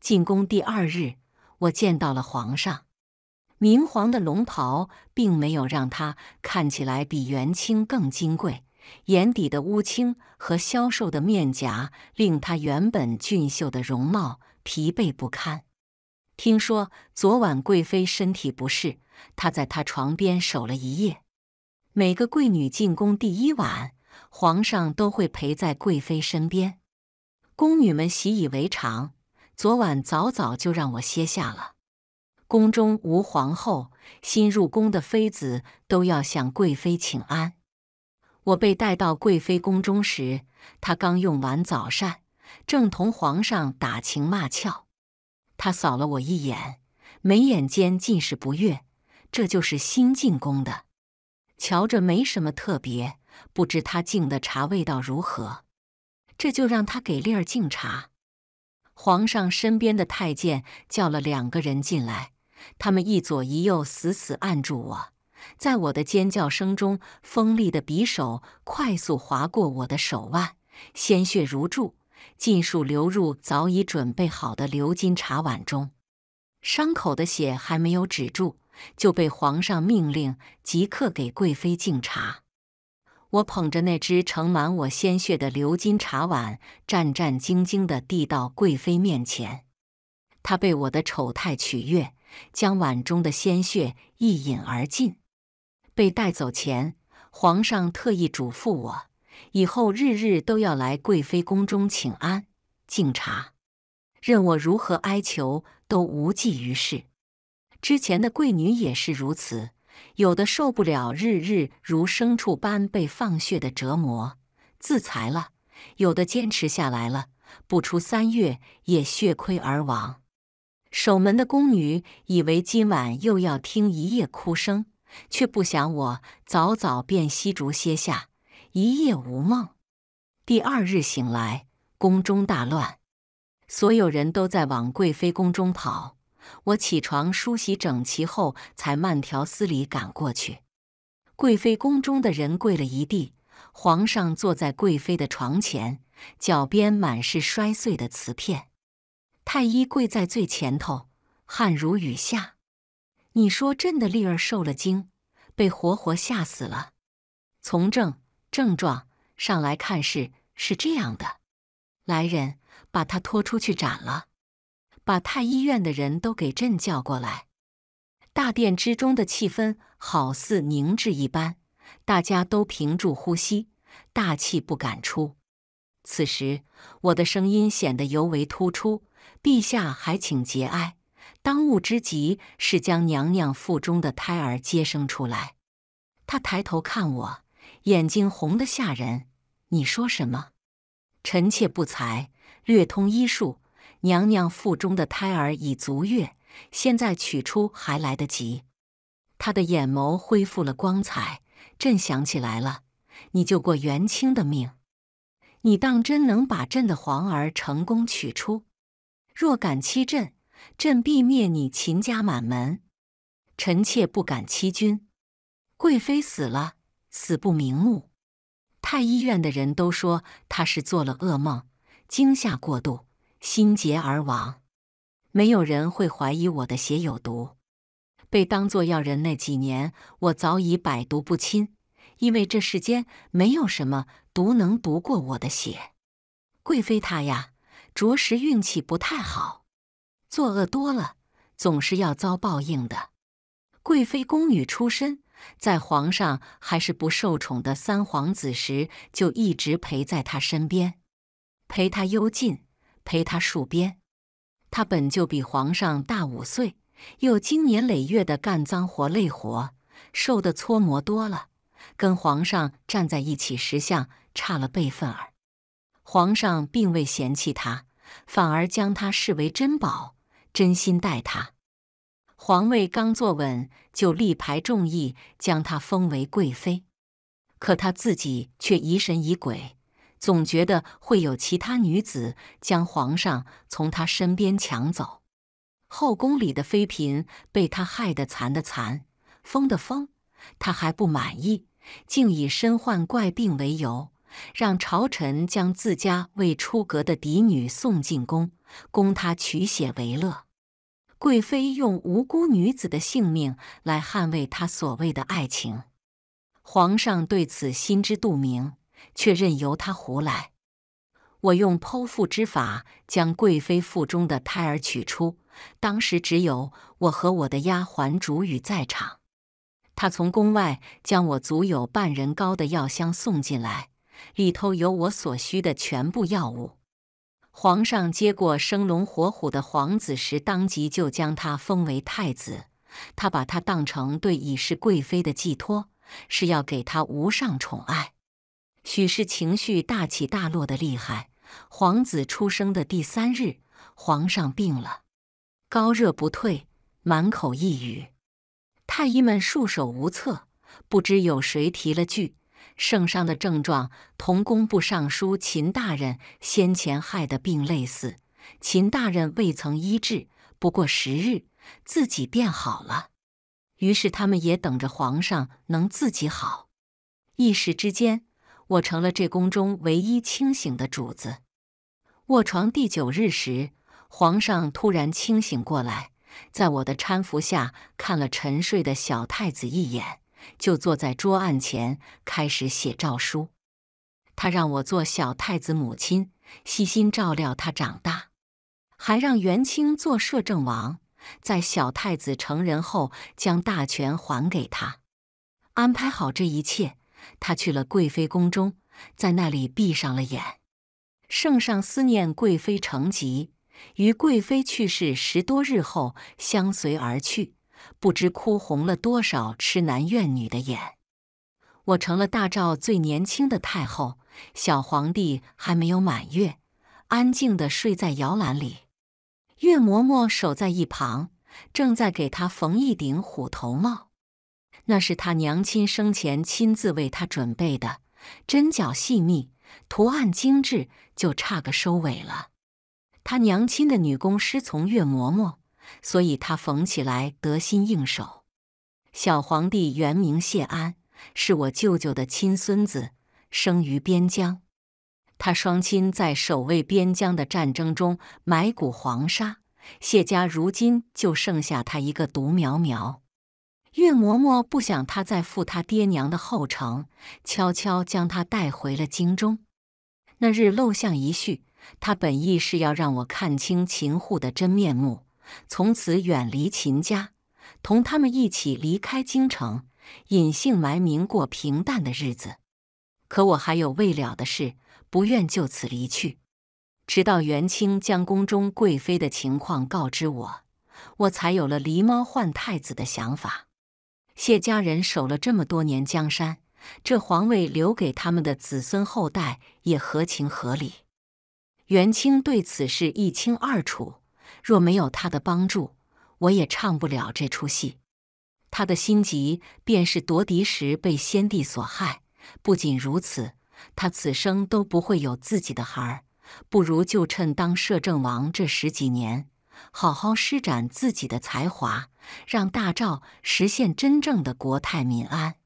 进宫第二日，我见到了皇上。明皇的龙袍并没有让他看起来比元清更金贵。眼底的乌青和消瘦的面颊，令他原本俊秀的容貌疲惫不堪。听说昨晚贵妃身体不适，他在她床边守了一夜。每个贵女进宫第一晚，皇上都会陪在贵妃身边，宫女们习以为常。昨晚早早就让我歇下了。宫中无皇后，新入宫的妃子都要向贵妃请安。我被带到贵妃宫中时，她刚用完早膳，正同皇上打情骂俏。她扫了我一眼，眉眼间尽是不悦。这就是新进宫的，瞧着没什么特别，不知她敬的茶味道如何。这就让她给丽儿敬茶。皇上身边的太监叫了两个人进来，他们一左一右死死按住我。在我的尖叫声中，锋利的匕首快速划过我的手腕，鲜血如注，尽数流入早已准备好的鎏金茶碗中。伤口的血还没有止住，就被皇上命令即刻给贵妃敬茶。我捧着那只盛满我鲜血的鎏金茶碗，战战兢兢地递到贵妃面前。她被我的丑态取悦，将碗中的鲜血一饮而尽。被带走前，皇上特意嘱咐我，以后日日都要来贵妃宫中请安、敬茶。任我如何哀求，都无济于事。之前的贵女也是如此，有的受不了日日如牲畜般被放血的折磨，自裁了；有的坚持下来了，不出三月也血亏而亡。守门的宫女以为今晚又要听一夜哭声。却不想我早早便熄竹歇下，一夜无梦。第二日醒来，宫中大乱，所有人都在往贵妃宫中跑。我起床梳洗整齐后，才慢条斯理赶过去。贵妃宫中的人跪了一地，皇上坐在贵妃的床前，脚边满是摔碎的瓷片。太医跪在最前头，汗如雨下。你说朕的丽儿受了惊，被活活吓死了。从症症状上来看，是是这样的。来人，把他拖出去斩了。把太医院的人都给朕叫过来。大殿之中的气氛好似凝滞一般，大家都屏住呼吸，大气不敢出。此时我的声音显得尤为突出，陛下还请节哀。当务之急是将娘娘腹中的胎儿接生出来。他抬头看我，眼睛红得吓人。你说什么？臣妾不才，略通医术。娘娘腹中的胎儿已足月，现在取出还来得及。他的眼眸恢复了光彩。朕想起来了，你救过元清的命。你当真能把朕的皇儿成功取出？若敢欺朕！朕必灭你秦家满门！臣妾不敢欺君。贵妃死了，死不瞑目。太医院的人都说她是做了噩梦，惊吓过度，心结而亡。没有人会怀疑我的血有毒。被当作药人那几年，我早已百毒不侵，因为这世间没有什么毒能毒过我的血。贵妃她呀，着实运气不太好。作恶多了，总是要遭报应的。贵妃宫女出身，在皇上还是不受宠的三皇子时，就一直陪在他身边，陪他幽禁，陪他戍边。他本就比皇上大五岁，又经年累月的干脏活累活，受的搓磨多了，跟皇上站在一起，时相差了辈分儿。皇上并未嫌弃他，反而将他视为珍宝。真心待他，皇位刚坐稳，就力排众议，将他封为贵妃。可他自己却疑神疑鬼，总觉得会有其他女子将皇上从他身边抢走。后宫里的妃嫔被他害得残的残，疯的疯，他还不满意，竟以身患怪病为由，让朝臣将自家未出阁的嫡女送进宫。供他取血为乐，贵妃用无辜女子的性命来捍卫他所谓的爱情。皇上对此心知肚明，却任由他胡来。我用剖腹之法将贵妃腹中的胎儿取出，当时只有我和我的丫鬟主语在场。他从宫外将我足有半人高的药箱送进来，里头有我所需的全部药物。皇上接过生龙活虎的皇子时，当即就将他封为太子。他把他当成对已是贵妃的寄托，是要给他无上宠爱。许氏情绪大起大落的厉害，皇子出生的第三日，皇上病了，高热不退，满口呓语，太医们束手无策，不知有谁提了句。圣上的症状同工部尚书秦大人先前害的病类似，秦大人未曾医治，不过十日自己便好了。于是他们也等着皇上能自己好。一时之间，我成了这宫中唯一清醒的主子。卧床第九日时，皇上突然清醒过来，在我的搀扶下看了沉睡的小太子一眼。就坐在桌案前开始写诏书。他让我做小太子母亲，悉心照料他长大，还让元清做摄政王，在小太子成人后将大权还给他。安排好这一切，他去了贵妃宫中，在那里闭上了眼。圣上思念贵妃成疾，于贵妃去世十多日后相随而去。不知哭红了多少痴男怨女的眼，我成了大赵最年轻的太后。小皇帝还没有满月，安静地睡在摇篮里，月嬷嬷守在一旁，正在给他缝一顶虎头帽。那是他娘亲生前亲自为他准备的，针脚细密，图案精致，就差个收尾了。他娘亲的女工师从月嬷嬷。所以他缝起来得心应手。小皇帝原名谢安，是我舅舅的亲孙子，生于边疆。他双亲在守卫边疆的战争中埋骨黄沙，谢家如今就剩下他一个独苗苗。月嬷嬷不想他再负他爹娘的后程，悄悄将他带回了京中。那日陋巷一叙，他本意是要让我看清秦护的真面目。从此远离秦家，同他们一起离开京城，隐姓埋名过平淡的日子。可我还有未了的事，不愿就此离去。直到元清将宫中贵妃的情况告知我，我才有了狸猫换太子的想法。谢家人守了这么多年江山，这皇位留给他们的子孙后代也合情合理。元清对此事一清二楚。若没有他的帮助，我也唱不了这出戏。他的心急便是夺嫡时被先帝所害。不仅如此，他此生都不会有自己的孩儿。不如就趁当摄政王这十几年，好好施展自己的才华，让大赵实现真正的国泰民安。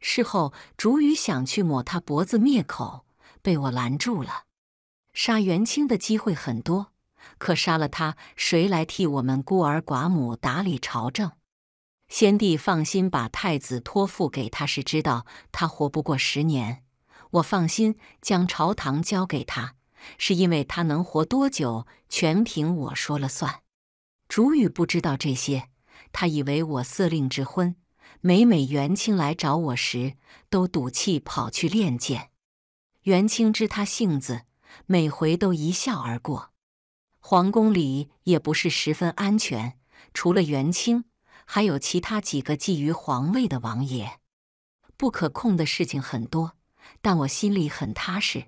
事后，竹雨想去抹他脖子灭口，被我拦住了。杀元清的机会很多。可杀了他，谁来替我们孤儿寡母打理朝政？先帝放心，把太子托付给他是知道他活不过十年。我放心将朝堂交给他，是因为他能活多久，全凭我说了算。主语不知道这些，他以为我色令智昏。每每元清来找我时，都赌气跑去练剑。元清知他性子，每回都一笑而过。皇宫里也不是十分安全，除了元清，还有其他几个觊觎皇位的王爷，不可控的事情很多。但我心里很踏实，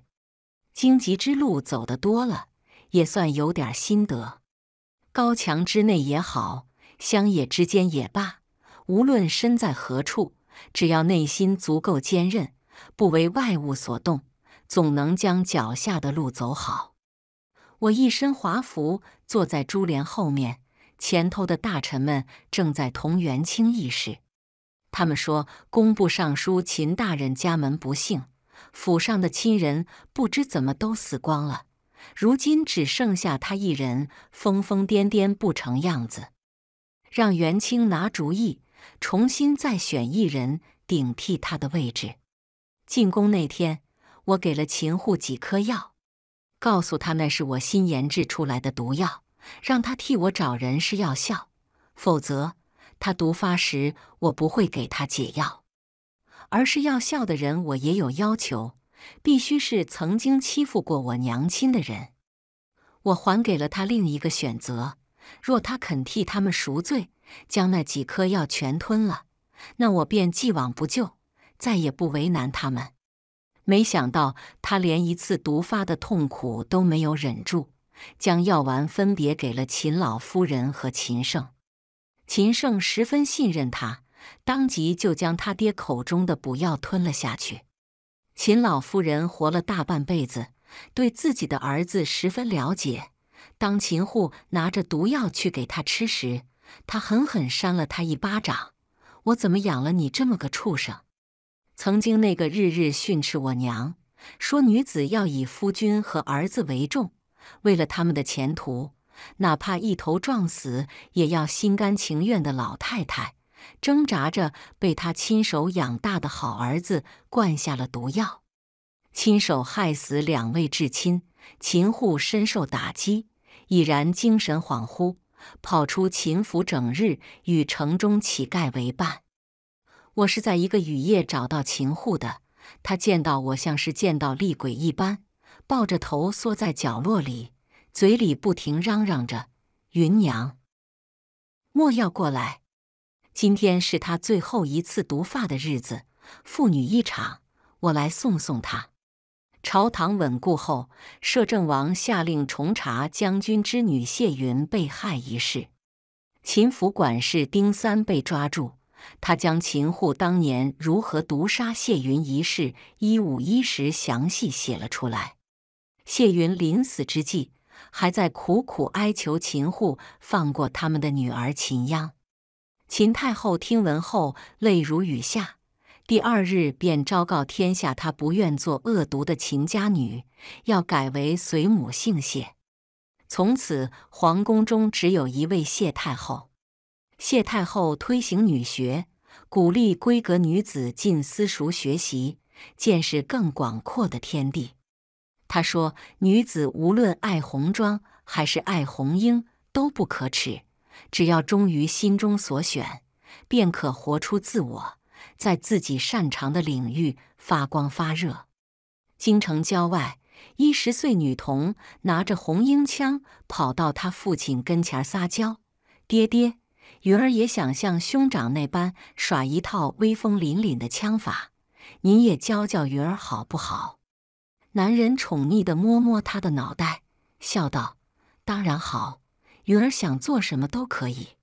荆棘之路走得多了，也算有点心得。高墙之内也好，乡野之间也罢，无论身在何处，只要内心足够坚韧，不为外物所动，总能将脚下的路走好。我一身华服坐在珠帘后面，前头的大臣们正在同元清议事。他们说，工部尚书秦大人家门不幸，府上的亲人不知怎么都死光了，如今只剩下他一人，疯疯癫癫不成样子。让元清拿主意，重新再选一人顶替他的位置。进宫那天，我给了秦护几颗药。告诉他那是我新研制出来的毒药，让他替我找人是药效，否则他毒发时我不会给他解药。而是要效的人我也有要求，必须是曾经欺负过我娘亲的人。我还给了他另一个选择，若他肯替他们赎罪，将那几颗药全吞了，那我便既往不咎，再也不为难他们。没想到他连一次毒发的痛苦都没有忍住，将药丸分别给了秦老夫人和秦胜。秦胜十分信任他，当即就将他爹口中的补药吞了下去。秦老夫人活了大半辈子，对自己的儿子十分了解。当秦护拿着毒药去给他吃时，他狠狠扇了他一巴掌：“我怎么养了你这么个畜生？”曾经那个日日训斥我娘，说女子要以夫君和儿子为重，为了他们的前途，哪怕一头撞死也要心甘情愿的老太太，挣扎着被他亲手养大的好儿子灌下了毒药，亲手害死两位至亲，秦护深受打击，已然精神恍惚，跑出秦府，整日与城中乞丐为伴。我是在一个雨夜找到秦护的，他见到我像是见到厉鬼一般，抱着头缩在角落里，嘴里不停嚷嚷着：“芸娘，莫要过来！今天是他最后一次毒发的日子，父女一场，我来送送他。”朝堂稳固后，摄政王下令重查将军之女谢云被害一事，秦府管事丁三被抓住。他将秦桧当年如何毒杀谢云一事一五一十详细写了出来。谢云临死之际，还在苦苦哀求秦桧放过他们的女儿秦央。秦太后听闻后泪如雨下。第二日便昭告天下，她不愿做恶毒的秦家女，要改为随母姓谢。从此，皇宫中只有一位谢太后。谢太后推行女学，鼓励闺阁女子进私塾学习，见识更广阔的天地。她说：“女子无论爱红妆还是爱红缨，都不可耻，只要忠于心中所选，便可活出自我，在自己擅长的领域发光发热。”京城郊外，一十岁女童拿着红缨枪跑到她父亲跟前撒娇：“爹爹。”鱼儿也想像兄长那般耍一套威风凛凛的枪法，您也教教鱼儿好不好？男人宠溺地摸摸他的脑袋，笑道：“当然好，鱼儿想做什么都可以。”